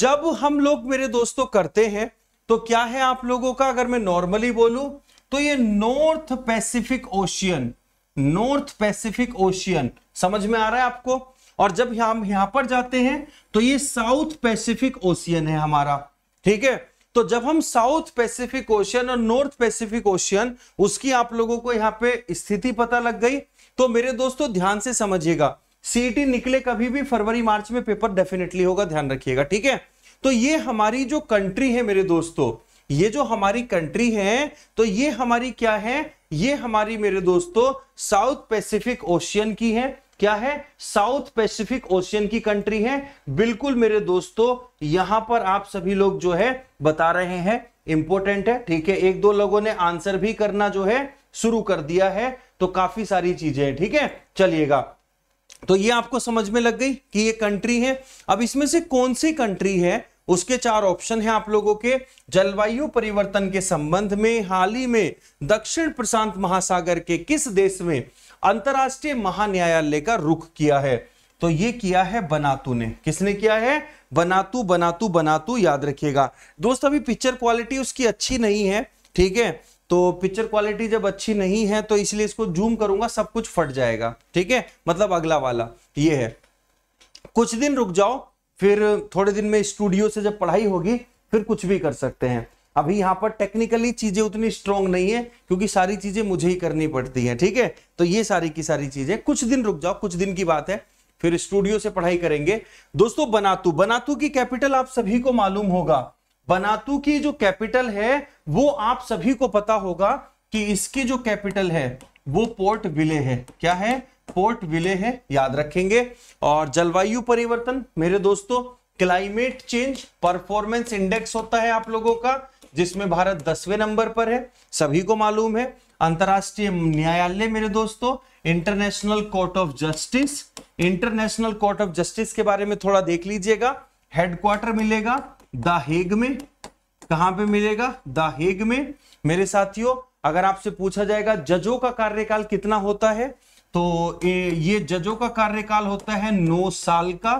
जब हम लोग मेरे दोस्तों करते हैं तो क्या है आप लोगों का अगर मैं नॉर्मली बोलूं तो ये North Pacific Ocean North Pacific Ocean समझ में आ रहा है आपको और जब हम यहां पर जाते हैं तो ये साउथ पैसिफिक ओशियन है हमारा ठीक है तो जब हम साउथ पैसिफिक ओशियन और नॉर्थ पैसिफिक ओशियन उसकी आप लोगों को यहां पे स्थिति पता लग गई तो मेरे दोस्तों ध्यान से समझिएगा सीईटी e निकले कभी भी फरवरी मार्च में पेपर डेफिनेटली होगा ध्यान रखिएगा ठीक है तो ये हमारी जो कंट्री है मेरे दोस्तों ये जो हमारी कंट्री है तो ये हमारी क्या है ये हमारी मेरे दोस्तों साउथ पैसिफिक ओशियन की है क्या है साउथ पैसिफिक ओशियन की कंट्री है बिल्कुल मेरे दोस्तों यहां पर आप सभी लोग जो है बता रहे हैं इंपॉर्टेंट है ठीक है एक दो लोगों ने आंसर भी करना जो है शुरू कर दिया है तो काफी सारी चीजें हैं ठीक है चलिएगा तो ये आपको समझ में लग गई कि ये कंट्री है अब इसमें से कौन सी कंट्री है उसके चार ऑप्शन हैं आप लोगों के जलवायु परिवर्तन के संबंध में हाल ही में दक्षिण प्रशांत महासागर के किस देश में अंतर्राष्ट्रीय महान्यायालय का रुख किया है तो ये किया है बनातू ने किसने किया है बनातू बनातू बनातू याद रखिएगा दोस्त अभी पिक्चर क्वालिटी उसकी अच्छी नहीं है ठीक है तो पिक्चर क्वालिटी जब अच्छी नहीं है तो इसलिए इसको जूम करूंगा सब कुछ फट जाएगा ठीक है मतलब अगला वाला ये है कुछ दिन रुक जाओ फिर थोड़े दिन में स्टूडियो से जब पढ़ाई होगी फिर कुछ भी कर सकते हैं अभी यहां पर टेक्निकली चीजें उतनी स्ट्रांग नहीं है क्योंकि सारी चीजें मुझे ही करनी पड़ती हैं ठीक है तो ये सारी की सारी चीजें कुछ दिन रुक जाओ कुछ दिन की बात है फिर स्टूडियो से पढ़ाई करेंगे दोस्तों बनातू बनातू की कैपिटल आप सभी को मालूम होगा बनातू की जो कैपिटल है वो आप सभी को पता होगा कि इसकी जो कैपिटल है वो पोर्ट विले है क्या है पोर्ट विले है याद रखेंगे और जलवायु परिवर्तन मेरे दोस्तों क्लाइमेट चेंज परफॉर्मेंस इंडेक्स होता है आप लोगों का जिसमें भारत दसवें नंबर पर है सभी को मालूम है अंतरराष्ट्रीय न्यायालय मेरे दोस्तों International Court of Justice International Court of Justice के बारे में थोड़ा देख लीजिएगा हेडक्वार्टर मिलेगा द हेग में कहां पे मिलेगा द हेग में मेरे साथियों अगर आपसे पूछा जाएगा जजों का कार्यकाल कितना होता है तो ये जजों का कार्यकाल होता है नौ साल का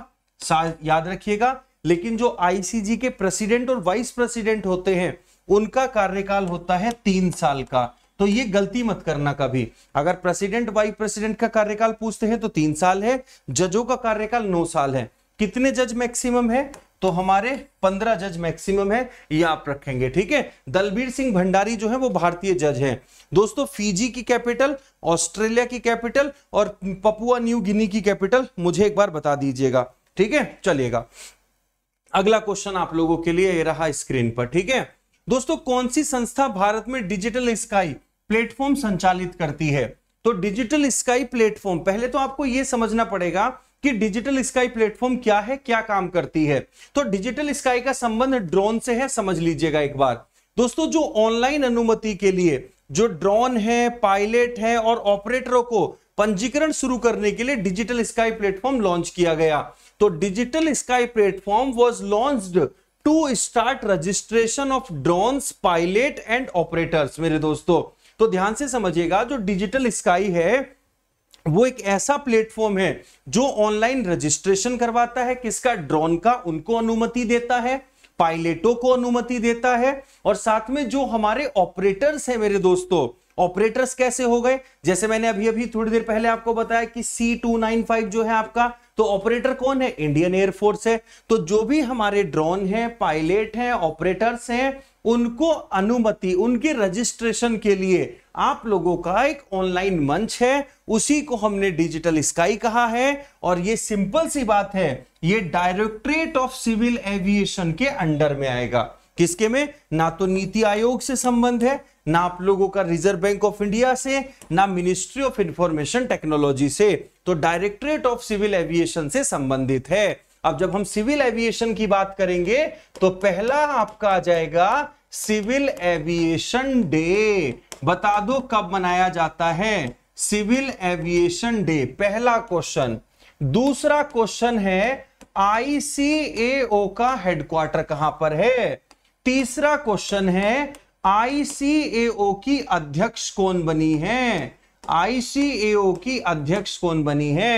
साल याद रखिएगा लेकिन जो आईसीजी के प्रेसिडेंट और वाइस प्रेसिडेंट होते हैं उनका कार्यकाल होता है तीन साल का तो ये गलती मत करना कभी अगर प्रेसिडेंट वाइस प्रेसिडेंट का कार्यकाल पूछते हैं तो तीन साल है जजों का कार्यकाल नौ साल है कितने जज मैक्सिमम है तो हमारे पंद्रह जज मैक्सिमम है ये आप रखेंगे ठीक है दलबीर सिंह भंडारी जो है वो भारतीय जज हैं दोस्तों फीजी की कैपिटल ऑस्ट्रेलिया की कैपिटल और पपुआ न्यू गिनी की कैपिटल मुझे एक बार बता दीजिएगा ठीक है चलिएगा अगला क्वेश्चन आप लोगों के लिए ये रहा स्क्रीन पर ठीक है दोस्तों कौन सी संस्था भारत में डिजिटल स्काई प्लेटफॉर्म संचालित करती है तो डिजिटल स्काई प्लेटफॉर्म पहले तो आपको यह समझना पड़ेगा कि डिजिटल स्काई प्लेटफॉर्म क्या है क्या काम करती है तो डिजिटल स्काई का संबंध ड्रोन से है समझ लीजिएगा एक बार दोस्तों जो ऑनलाइन अनुमति के लिए जो ड्रोन है पायलट है और ऑपरेटरों को पंजीकरण शुरू करने के लिए डिजिटल स्काई प्लेटफॉर्म लॉन्च किया गया तो digital sky platform was launch to start registration of drones pilot and operators मेरे दोस्तों तो ध्यान से समझिएगा जो डिजिटल स्काई है वो एक ऐसा प्लेटफॉर्म है जो ऑनलाइन रजिस्ट्रेशन करवाता है किसका ड्रोन का उनको अनुमति देता है पायलटों को अनुमति देता है और साथ में जो हमारे ऑपरेटर्स हैं मेरे दोस्तों ऑपरेटर्स कैसे हो गए जैसे मैंने अभी अभी थोड़ी देर पहले आपको बताया कि सी टू नाइन फाइव जो है आपका तो ऑपरेटर कौन है इंडियन एयरफोर्स है तो जो भी हमारे ड्रोन है पायलट है ऑपरेटर्स हैं उनको अनुमति उनके रजिस्ट्रेशन के लिए आप लोगों का एक ऑनलाइन मंच है उसी को हमने डिजिटल स्काई कहा है और ये सिंपल सी बात है ये डायरेक्टरेट ऑफ सिविल एविएशन के अंडर में आएगा किसके में ना तो नीति आयोग से संबंध है ना आप लोगों का रिजर्व बैंक ऑफ इंडिया से ना मिनिस्ट्री ऑफ इंफॉर्मेशन टेक्नोलॉजी से तो डायरेक्टरेट ऑफ सिविल एविएशन से संबंधित है अब जब हम सिविल एविएशन की बात करेंगे तो पहला आपका आ जाएगा सिविल एविएशन डे बता दो कब मनाया जाता है सिविल एविएशन डे पहला क्वेश्चन दूसरा क्वेश्चन है आईसीएओ का हेडक्वार्टर कहां पर है तीसरा क्वेश्चन है आईसीएओ की अध्यक्ष कौन बनी है आईसीएओ की अध्यक्ष कौन बनी है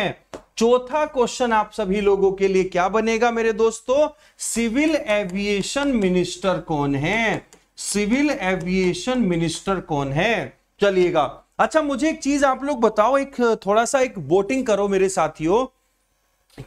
चौथा क्वेश्चन आप सभी लोगों के लिए क्या बनेगा मेरे दोस्तों सिविल एविएशन मिनिस्टर कौन है सिविल एविएशन मिनिस्टर कौन है चलिएगा अच्छा मुझे एक चीज आप लोग बताओ एक थोड़ा सा एक वोटिंग करो मेरे साथियों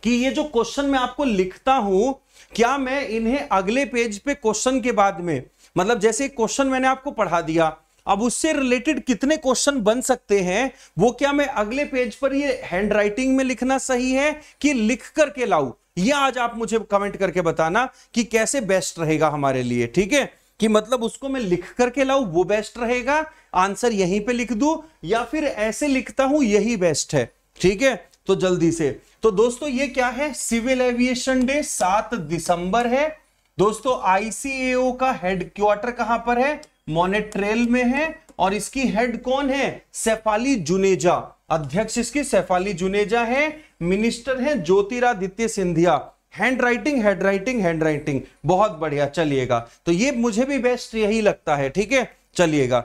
कि ये जो क्वेश्चन मैं आपको लिखता हूं क्या मैं इन्हें अगले पेज पे क्वेश्चन के बाद में मतलब जैसे क्वेश्चन मैंने आपको पढ़ा दिया अब उससे रिलेटेड कितने क्वेश्चन बन सकते हैं वो क्या मैं अगले पेज पर ये हैंड राइटिंग में लिखना सही है कि लिख करके लाऊ ये आज आप मुझे कमेंट करके बताना कि कैसे बेस्ट रहेगा हमारे लिए ठीक है कि मतलब उसको मैं लिख करके लाऊ वो बेस्ट रहेगा आंसर यहीं पे लिख दू या फिर ऐसे लिखता हूं यही बेस्ट है ठीक है तो जल्दी से तो दोस्तों ये क्या है सिविल एविएशन डे सात दिसंबर है दोस्तों आईसीएओ का हेडक्वार्टर कहां पर है मोनेट्रेल में है और इसकी हेड कौन है सैफाली जुनेजा अध्यक्ष इसकी सैफाली जुनेजा है मिनिस्टर है Jyotiraditya Scindia handwriting handwriting handwriting बहुत बढ़िया चलिएगा तो ये मुझे भी बेस्ट यही लगता है ठीक है चलिएगा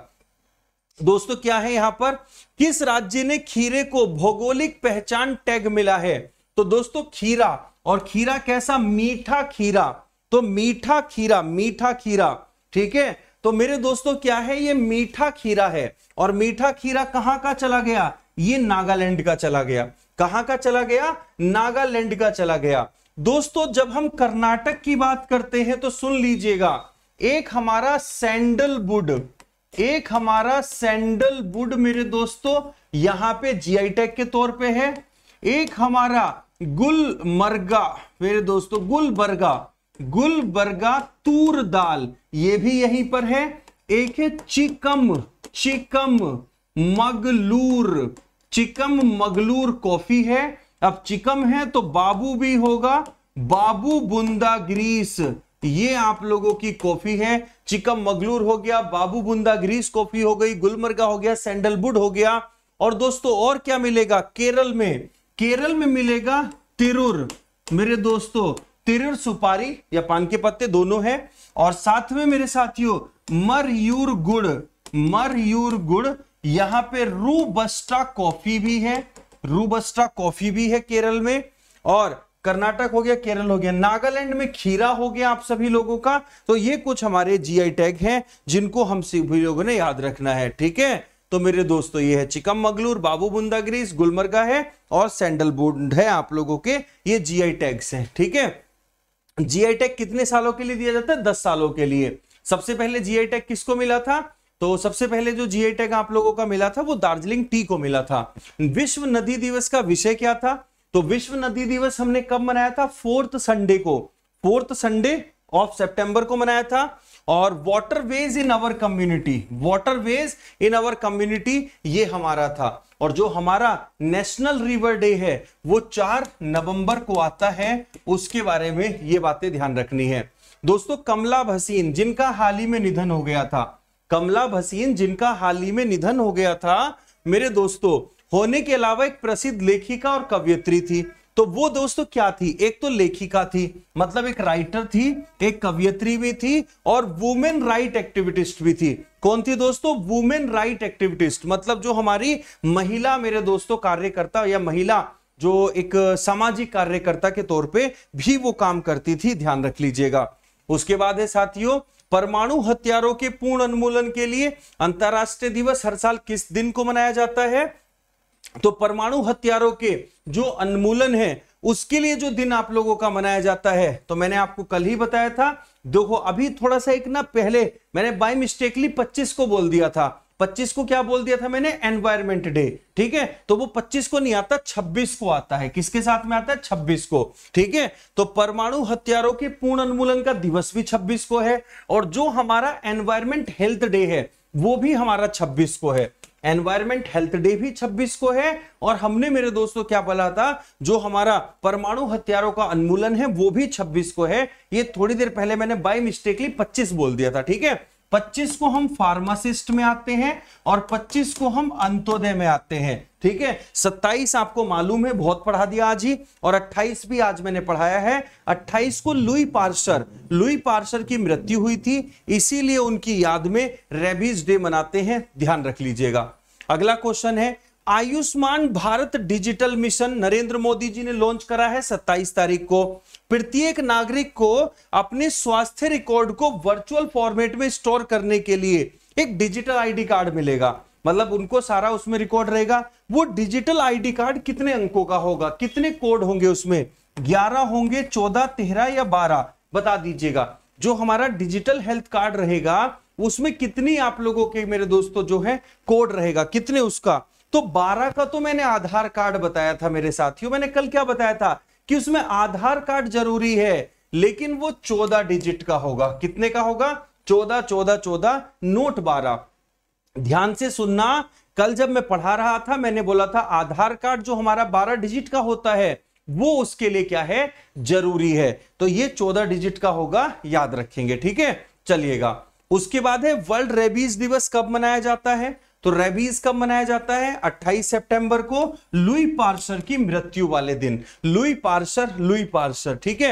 दोस्तों क्या है यहां पर किस राज्य ने खीरे को भौगोलिक पहचान टैग मिला है तो दोस्तों खीरा और खीरा कैसा मीठा खीरा तो मीठा खीरा मीठा खीरा ठीक है तो मेरे दोस्तों क्या है ये मीठा खीरा है और मीठा खीरा कहां का चला गया ये नागालैंड का चला गया कहां का चला गया नागालैंड का चला गया दोस्तों जब हम कर्नाटक की बात करते हैं तो सुन लीजिएगा एक हमारा सैंडलवुड एक हमारा सैंडल वुड मेरे दोस्तों यहां पे जीआई टैग के तौर पे है एक हमारा मरगा मेरे दोस्तों गुलबरगा गुलबर्गा तूर दाल ये भी यहीं पर है एक है चिकम चिकम मगलूर चिकम मगलूर कॉफी है अब चिकम है तो बाबू भी होगा बाबू बुंदा ग्रीस ये आप लोगों की कॉफी है चिकम मगलूर हो गया बाबू बुंदा ग्रीस कॉफी हो गई गुलमर्गा हो गया सैंडलवुड हो गया और दोस्तों और क्या मिलेगा केरल में केरल में मिलेगा तिरुर मेरे दोस्तों तिरुर सुपारी या पान के पत्ते दोनों है और साथ में मेरे साथियों यूर गुड़ यूर गुड़ यहां पे रूबस्टा कॉफी भी है रूबस्टा कॉफी भी है केरल में और कर्नाटक हो गया केरल हो गया नागालैंड में खीरा हो गया आप सभी लोगों का तो ये कुछ हमारे जीआई टैग हैं जिनको हम सभी लोगों ने याद रखना है ठीक है तो मेरे दोस्तों ये है चिकम मगलूर बाबू बुंदागिरीज गुलमर्गा है और सैंडल सैंडलवुड है आप लोगों के ये जीआई टैग्स हैं ठीक है जीआई टैग कितने सालों के लिए दिया जाता है दस सालों के लिए सबसे पहले जीआई टैग किसको मिला था तो सबसे पहले जो जीआई टैग आप लोगों का मिला था वो दार्जिलिंग टी को मिला था विश्व नदी दिवस का विषय क्या था तो विश्व नदी दिवस हमने कब मनाया था फोर्थ संडे को फोर्थ संडे ऑफ सितंबर को मनाया था और waterways in our community waterways in our community ये हमारा था और जो हमारा नेशनल रिवर डे है वो चार नवंबर को आता है उसके बारे में ये बातें ध्यान रखनी है दोस्तों कमला भसीन जिनका हाल ही में निधन हो गया था कमला भसीन जिनका हाल ही में निधन हो गया था मेरे दोस्तों होने के अलावा एक प्रसिद्ध लेखिका और कवियत्री थी तो वो दोस्तों क्या थी एक तो लेखिका थी मतलब एक राइटर थी एक कवियत्री भी थी और वुमेन राइट एक्टिविटिस्ट भी थी कौन थी दोस्तों वुमेन राइट एक्टिविटिस्ट मतलब जो हमारी महिला मेरे दोस्तों कार्यकर्ता या महिला जो एक सामाजिक कार्यकर्ता के तौर पे भी वो काम करती थी ध्यान रख लीजिएगा उसके बाद है साथियों परमाणु हथियारों के पूर्ण उन्मूलन के लिए अंतर्राष्ट्रीय दिवस हर साल किस दिन को मनाया जाता है तो परमाणु हथियारों के जो उन्मूलन है उसके लिए जो दिन आप लोगों का मनाया जाता है तो मैंने आपको कल ही बताया था देखो अभी थोड़ा सा एक ना पहले मैंने बाय मिस्टेकली 25 को बोल दिया था 25 को क्या बोल दिया था मैंने एनवायरमेंट डे ठीक है तो वो 25 को नहीं आता 26 को आता है किसके साथ में आता है 26 को ठीक है तो परमाणु हथियारों के पूर्ण उन्मूलन का दिवस भी 26 को है और जो हमारा एनवायरमेंट हेल्थ डे है वो भी हमारा 26 को है एनवायरमेंट हेल्थ डे भी 26 को है और हमने मेरे दोस्तों क्या बोला था जो हमारा परमाणु हथियारों का उन्मूलन है वो भी 26 को है ये थोड़ी देर पहले मैंने बाई मिस्टेकली 25 बोल दिया था ठीक है 25 को हम फार्मासिस्ट में आते हैं और 25 को हम अंतोदय में आते हैं ठीक है 27 आपको मालूम है बहुत पढ़ा दिया आज ही और 28 भी आज मैंने पढ़ाया है 28 को लुई पार्शर लुई पार्शर की मृत्यु हुई थी इसीलिए उनकी याद में रेबीज डे मनाते हैं ध्यान रख लीजिएगा अगला क्वेश्चन है आयुष्मान भारत डिजिटल मिशन नरेंद्र मोदी जी ने लॉन्च करा है सत्ताईस तारीख को प्रत्येक नागरिक को अपने स्वास्थ्य रिकॉर्ड को वर्चुअल फॉर्मेट में स्टोर करने के लिए एक डिजिटल आईडी कार्ड मिलेगा मतलब उनको सारा उसमें रिकॉर्ड रहेगा वो डिजिटल आईडी कार्ड कितने अंकों का होगा कितने कोड होंगे उसमें ग्यारह होंगे चौदह तेरह या बारह बता दीजिएगा जो हमारा डिजिटल हेल्थ कार्ड रहेगा उसमें कितनी आप लोगों के मेरे दोस्तों जो है कोड रहेगा कितने उसका तो 12 का तो मैंने आधार कार्ड बताया था मेरे साथियों मैंने कल क्या बताया था कि उसमें आधार कार्ड जरूरी है लेकिन वो चौदह डिजिट का होगा कितने का होगा चौदह चौदह चौदह नोट बारह ध्यान से सुनना कल जब मैं पढ़ा रहा था मैंने बोला था आधार कार्ड जो हमारा बारह डिजिट का होता है वो उसके लिए क्या है जरूरी है तो ये चौदह डिजिट का होगा याद रखेंगे ठीक है चलिएगा उसके बाद है वर्ल्ड रेबीज दिवस कब मनाया जाता है तो रेबीज कब मनाया जाता है 28 सितंबर को लुई पार्सर की मृत्यु वाले दिन लुई पार्सर लुई पार्सर ठीक है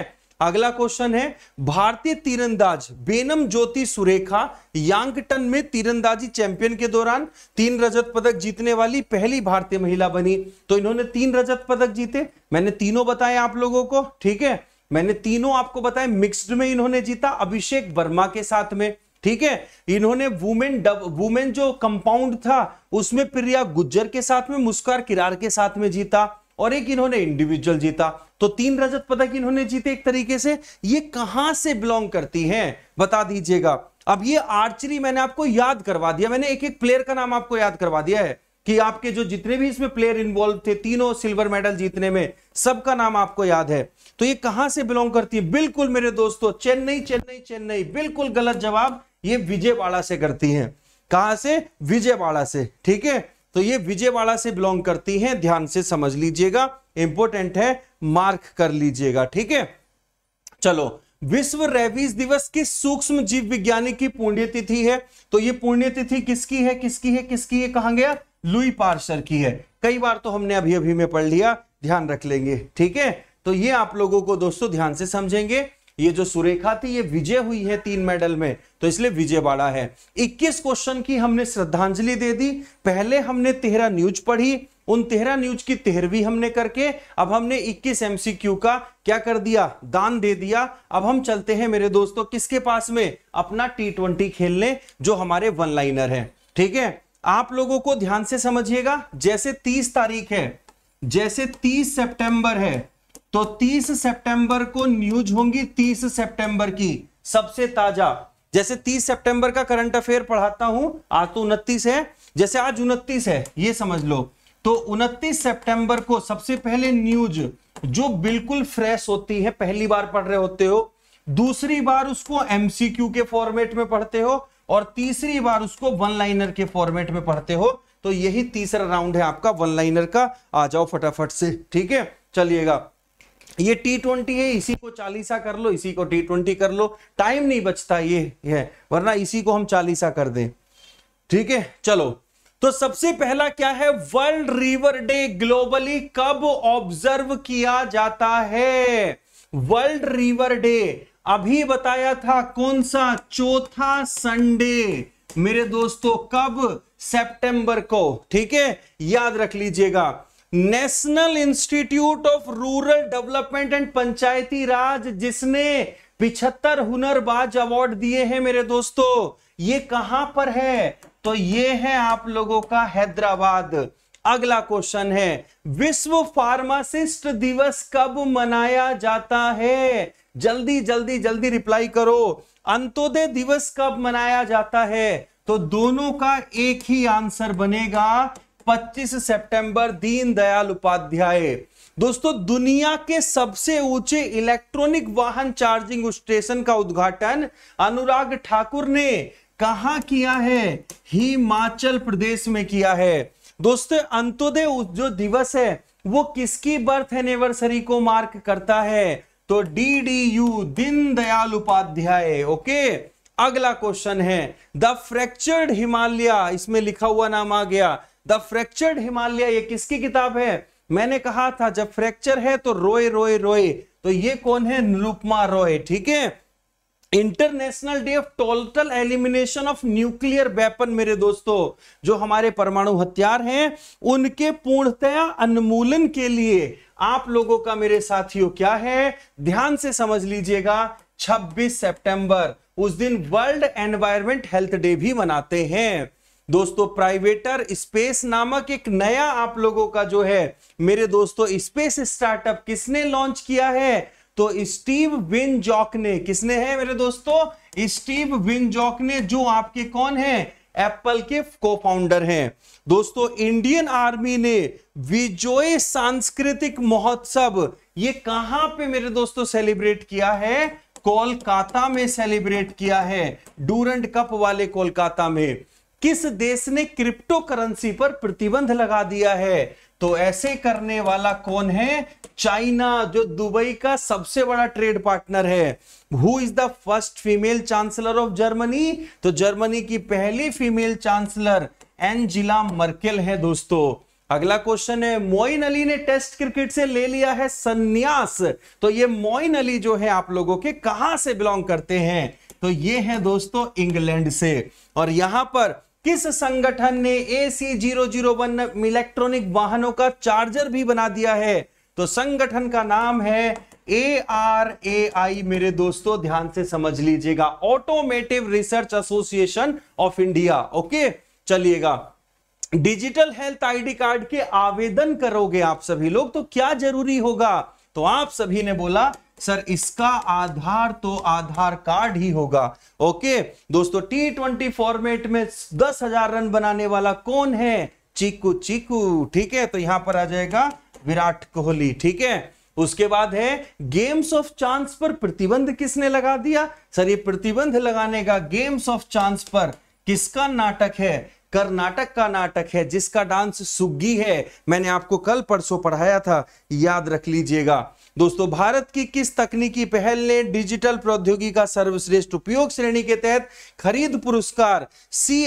अगला क्वेश्चन है भारतीय तीरंदाज बेनम ज्योति सुरेखा यांगटन में तीरंदाजी चैंपियन के दौरान तीन रजत पदक जीतने वाली पहली भारतीय महिला बनी तो इन्होंने तीन रजत पदक जीते मैंने तीनों बताए आप लोगों को ठीक है मैंने तीनों आपको बताया मिक्स्ड में इन्होंने जीता अभिषेक वर्मा के साथ में ठीक है इन्होंने वुमेन डब वुमेन जो कंपाउंड था उसमें प्रिया गुज्जर के साथ में मुस्कार किरार के साथ में जीता और एक इन्होंने इंडिविजुअल जीता तो तीन रजत पदक इन्होंने जीते एक तरीके से ये कहां से बिलोंग करती हैं बता दीजिएगा अब ये आर्चरी मैंने आपको याद करवा दिया मैंने एक एक प्लेयर का नाम आपको याद करवा दिया है कि आपके जो जितने भी इसमें प्लेयर इन्वॉल्व थे तीनों सिल्वर मेडल जीतने में सबका नाम आपको याद है तो ये कहां से बिलोंग करती है बिल्कुल मेरे दोस्तों चेन्नई चेन्नई चेन्नई बिल्कुल गलत जवाब ये विजयवाड़ा से करती हैं कहा से विजयवाड़ा से ठीक है तो ये विजयवाड़ा से बिलोंग करती हैं ध्यान से समझ लीजिएगा इंपोर्टेंट है मार्क कर लीजिएगा ठीक है चलो विश्व रेबीज दिवस किस सूक्ष्म जीव विज्ञानी की पुण्यतिथि है तो ये पुण्यतिथि किसकी है किसकी है किसकी है कहा गया लुई पार्सर की है कई बार तो हमने अभी अभी में पढ़ लिया ध्यान रख लेंगे ठीक है तो ये आप लोगों को दोस्तों ध्यान से समझेंगे ये जो सुरेखा थी ये विजय हुई है तीन मेडल में तो इसलिए विजय बाड़ा है 21 क्वेश्चन की हमने श्रद्धांजलि दे दी पहले हमने तेहरा न्यूज पढ़ी उन तेहरा न्यूज की तेहरवी हमने करके अब हमने 21 एमसीक्यू का क्या कर दिया दान दे दिया अब हम चलते हैं मेरे दोस्तों किसके पास में अपना टी ट्वेंटी खेलने जो हमारे वन लाइनर है ठीक है आप लोगों को ध्यान से समझिएगा जैसे 30 तारीख है जैसे 30 सितंबर है तो 30 सितंबर को न्यूज होंगी 30 सितंबर की सबसे ताजा जैसे 30 सितंबर का करंट अफेयर पढ़ाता हूं आज तो उनतीस है जैसे आज उनतीस है ये समझ लो तो उनतीस सितंबर को सबसे पहले न्यूज जो बिल्कुल फ्रेश होती है पहली बार पढ़ रहे होते हो दूसरी बार उसको एमसीक्यू के फॉर्मेट में पढ़ते हो और तीसरी बार उसको वन लाइनर के फॉर्मेट में पढ़ते हो तो यही तीसरा राउंड है आपका वन लाइनर का आ जाओ फटाफट से ठीक है चलिएगा ये टी ट्वेंटी है इसी को चालीसा कर लो इसी को टी ट्वेंटी कर लो टाइम नहीं बचता ये है वरना इसी को हम चालीसा कर दें ठीक है चलो तो सबसे पहला क्या है वर्ल्ड रिवर डे ग्लोबली कब ऑब्जर्व किया जाता है वर्ल्ड रिवर डे अभी बताया था कौन सा चौथा संडे मेरे दोस्तों कब सितंबर को ठीक है याद रख लीजिएगा national institute of rural development and Panchayati Raj जिसने पिछहत्तर हुनरबाज अवार्ड दिए हैं मेरे दोस्तों ये कहां पर है तो ये है आप लोगों का हैदराबाद अगला क्वेश्चन है विश्व फार्मासिस्ट दिवस कब मनाया जाता है जल्दी जल्दी जल्दी रिप्लाई करो अंत्योदय दिवस कब मनाया जाता है तो दोनों का एक ही आंसर बनेगा 25 सितंबर दीनदयाल उपाध्याय दोस्तों दुनिया के सबसे ऊंचे इलेक्ट्रॉनिक वाहन चार्जिंग स्टेशन का उद्घाटन अनुराग ठाकुर ने कहा किया है हिमाचल प्रदेश में किया है दोस्तों अंतोदय जो दिवस है वो किसकी बर्थ एनिवर्सरी को मार्क करता है तो D D U Deen Dayal Upadhyaya okay अगला क्वेश्चन है द फ्रैक्चर्ड हिमालय इसमें लिखा हुआ नाम आ गया द फ्रैक्चर्ड हिमालय ये किसकी किताब है मैंने कहा था जब फ्रैक्चर है तो रोए रोए रोए तो ये कौन है निरुपमा रोए ठीक है international day of total elimination of nuclear weapon मेरे दोस्तों जो हमारे परमाणु हथियार हैं उनके पूर्णतया अनुमूलन के लिए आप लोगों का मेरे साथियों क्या है ध्यान से समझ लीजिएगा 26 सितंबर उस दिन वर्ल्ड एनवायरमेंट हेल्थ डे भी मनाते हैं दोस्तों प्राइवेटर स्पेस नामक एक नया आप लोगों का जो है मेरे दोस्तों स्पेस स्टार्टअप किसने लॉन्च किया है तो स्टीव विन जॉक ने किसने है मेरे दोस्तों स्टीव विन जॉक ने जो आपके कौन है एप्पल के को फाउंडर है दोस्तों इंडियन आर्मी ने विजोय सांस्कृतिक महोत्सव ये कहां पे मेरे दोस्तों सेलिब्रेट किया है कोलकाता में सेलिब्रेट किया है डूरंट कप वाले कोलकाता में किस देश ने क्रिप्टो करेंसी पर प्रतिबंध लगा दिया है तो ऐसे करने वाला कौन है चाइना जो दुबई का सबसे बड़ा ट्रेड पार्टनर है who is the first female chancellor of Germany तो जर्मनी की पहली फीमेल चांसलर एंजिला मर्केल है दोस्तों अगला क्वेश्चन है मोइन अली ने टेस्ट क्रिकेट से ले लिया है संन्यास तो ये मोइन अली जो है आप लोगों के कहां से बिलोंग करते हैं तो ये है दोस्तों इंग्लैंड से और यहां पर किस संगठन ने A C zero zero one electronic वाहनों का चार्जर भी बना दिया है तो संगठन का नाम है ए आर ए आई मेरे दोस्तों ध्यान से समझ लीजिएगा automotive research association of India okay चलिएगा डिजिटल हेल्थ आईडी कार्ड के आवेदन करोगे आप सभी लोग तो क्या जरूरी होगा तो आप सभी ने बोला सर इसका आधार तो आधार कार्ड ही होगा ओके दोस्तों टी ट्वेंटी फॉर्मेट में दस हजार रन बनाने वाला कौन है चीकू चीकू ठीक है तो यहां पर आ जाएगा विराट कोहली ठीक है उसके बाद है गेम्स ऑफ चांस पर प्रतिबंध किसने लगा दिया सर ये प्रतिबंध लगाने का गेम्स ऑफ चांस पर किसका नाटक है कर्नाटक का नाटक है जिसका डांस सुग्गी है मैंने आपको कल परसों पढ़ाया था याद रख लीजिएगा दोस्तों भारत की किस तकनीकी पहल ने डिजिटल प्रौद्योगिकी का सर्वश्रेष्ठ उपयोग श्रेणी के तहत खरीद पुरस्कार सी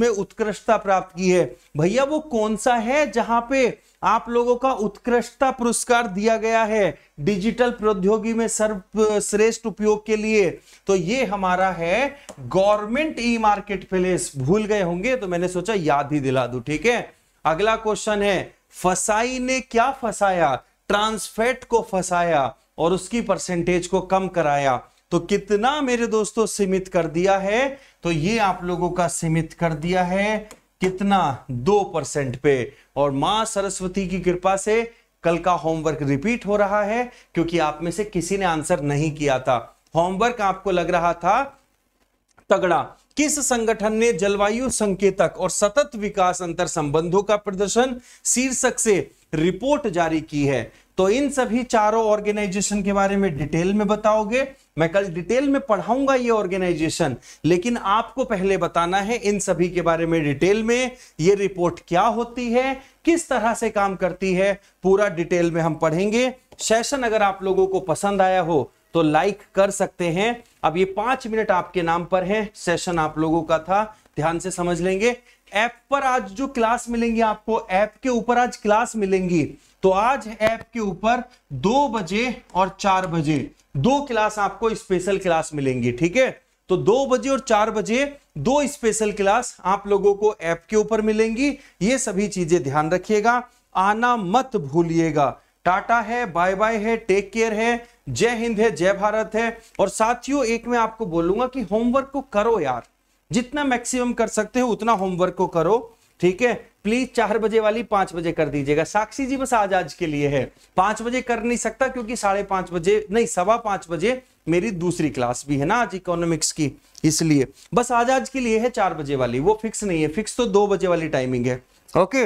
में उत्कृष्टता प्राप्त की है भैया वो कौन सा है जहां पे आप लोगों का उत्कृष्टता पुरस्कार दिया गया है डिजिटल प्रौद्योगिकी में सर्वश्रेष्ठ उपयोग के लिए तो ये हमारा है गवर्नमेंट ई मार्केट प्लेस भूल गए होंगे तो मैंने सोचा याद ही दिला दू ठीक है अगला क्वेश्चन है फसाई ने क्या फसाया ट्रांसफेट को फसाया और उसकी परसेंटेज को कम कराया तो कितना मेरे दोस्तों सीमित कर दिया है तो ये आप लोगों का सीमित कर दिया है कितना दो परसेंट पे और मां सरस्वती की कृपा से कल का होमवर्क रिपीट हो रहा है क्योंकि आप में से किसी ने आंसर नहीं किया था होमवर्क आपको लग रहा था तगड़ा किस संगठन ने जलवायु संकेतक और सतत विकास अंतर संबंधों का प्रदर्शन शीर्षक से रिपोर्ट जारी की है तो इन सभी चारों ऑर्गेनाइजेशन के बारे में डिटेल में बताओगे मैं कल डिटेल में पढ़ाऊंगा ये ऑर्गेनाइजेशन लेकिन आपको पहले बताना है इन सभी के बारे में डिटेल में ये रिपोर्ट क्या होती है किस तरह से काम करती है पूरा डिटेल में हम पढ़ेंगे सेशन अगर आप लोगों को पसंद आया हो तो लाइक कर सकते हैं अब ये पांच मिनट आपके नाम पर है सेशन आप लोगों का था ध्यान से समझ लेंगे ऐप पर आज जो क्लास मिलेंगी आपको ऐप के ऊपर आज क्लास मिलेंगी तो आज ऐप के ऊपर दो बजे और चार बजे दो क्लास आपको स्पेशल क्लास मिलेंगी ठीक है तो दो बजे और चार बजे दो स्पेशल क्लास आप लोगों को ऐप के ऊपर मिलेंगी ये सभी चीजें ध्यान रखिएगा आना मत भूलिएगा टाटा है बाय बाय है टेक केयर है जय हिंद है जय भारत है और साथियों एक मैं आपको बोलूंगा कि होमवर्क को करो यार जितना मैक्सिमम कर सकते हो उतना होमवर्क को करो ठीक है प्लीज चार बजे वाली पांच बजे कर दीजिएगा साक्षी जी बस आज आज के लिए है पांच बजे कर नहीं सकता क्योंकि साढ़े पांच बजे नहीं सवा पांच बजे मेरी दूसरी क्लास भी है ना आज इकोनॉमिक्स की इसलिए बस आज आज के लिए है चार बजे वाली वो फिक्स नहीं है फिक्स तो दो बजे वाली टाइमिंग है ओके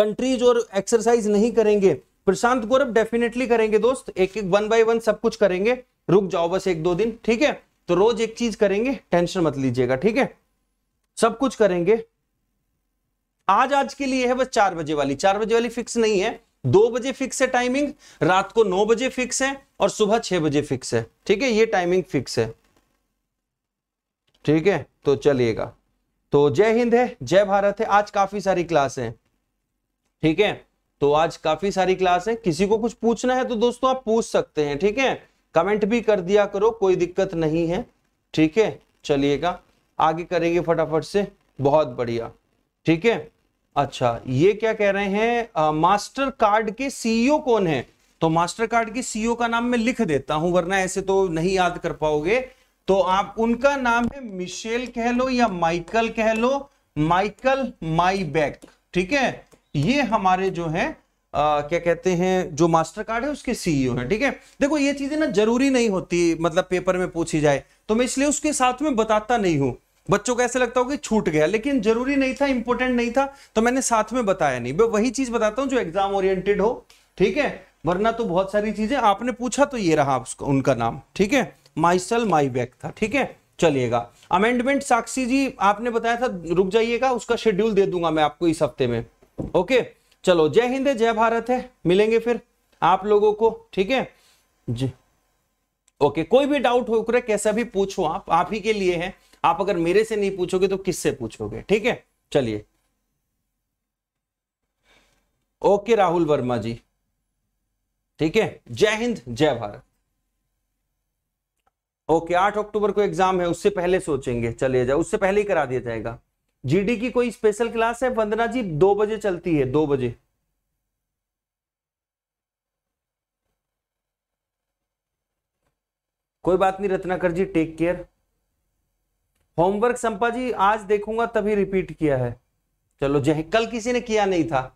कंट्रीज और एक्सरसाइज नहीं करेंगे प्रशांत गौरव डेफिनेटली करेंगे दोस्त एक एक वन बाय वन सब कुछ करेंगे रुक जाओ बस एक दो दिन ठीक है तो रोज एक चीज करेंगे टेंशन मत लीजिएगा ठीक है सब कुछ करेंगे आज आज के लिए है बस चार बजे वाली चार बजे वाली फिक्स नहीं है दो बजे फिक्स है टाइमिंग रात को नौ बजे फिक्स है और सुबह छह बजे फिक्स है ठीक है ये टाइमिंग फिक्स है ठीक है तो चलिएगा तो जय हिंद है जय भारत है आज काफी सारी क्लास है ठीक है तो आज काफी सारी क्लास है किसी को कुछ पूछना है तो दोस्तों आप पूछ सकते हैं ठीक है कमेंट भी कर दिया करो कोई दिक्कत नहीं है ठीक है चलिएगा आगे करेंगे फटाफट से बहुत बढ़िया ठीक है अच्छा ये क्या कह रहे हैं मास्टर कार्ड के सीईओ e कौन है तो मास्टर कार्ड के सीईओ e का नाम मैं लिख देता हूं वरना ऐसे तो नहीं याद कर पाओगे तो आप उनका नाम है मिशेल कह लो या माइकल कह लो माइकल माई बैक ठीक है ये हमारे जो है आ, क्या कहते हैं जो मास्टर कार्ड है उसके सीईओ e है ठीक है देखो ये चीजें ना जरूरी नहीं होती मतलब पेपर में पूछी जाए तो मैं इसलिए उसके साथ में बताता नहीं हूं बच्चों को ऐसे लगता हो कि छूट गया लेकिन जरूरी नहीं था इंपोर्टेंट नहीं था तो मैंने साथ में बताया नहीं मैं वही चीज बताता हूँ जो एग्जाम ओरिएंटेड हो ठीक है वरना तो बहुत सारी चीजें आपने पूछा तो ये रहा उनका नाम ठीक है माइसल माई बैक था ठीक है चलिएगा अमेंडमेंट साक्षी जी आपने बताया था रुक जाइएगा उसका शेड्यूल दे दूंगा मैं आपको इस हफ्ते में ओके चलो जय हिंद जय भारत है मिलेंगे फिर आप लोगों को ठीक है जी ओके कोई भी डाउट हो कैसा भी पूछो आप आप ही के लिए है आप अगर मेरे से नहीं पूछोगे तो किससे पूछोगे ठीक है चलिए ओके राहुल वर्मा जी ठीक है जय हिंद जय भारत ओके आठ अक्टूबर को एग्जाम है उससे पहले सोचेंगे चलिए जाए उससे पहले ही करा दिया जाएगा जीडी की कोई स्पेशल क्लास है वंदना जी दो बजे चलती है दो बजे कोई बात नहीं Ratnakar ji take care homework Sampa ji आज देखूंगा तभी रिपीट किया है चलो जय कल किसी ने किया नहीं था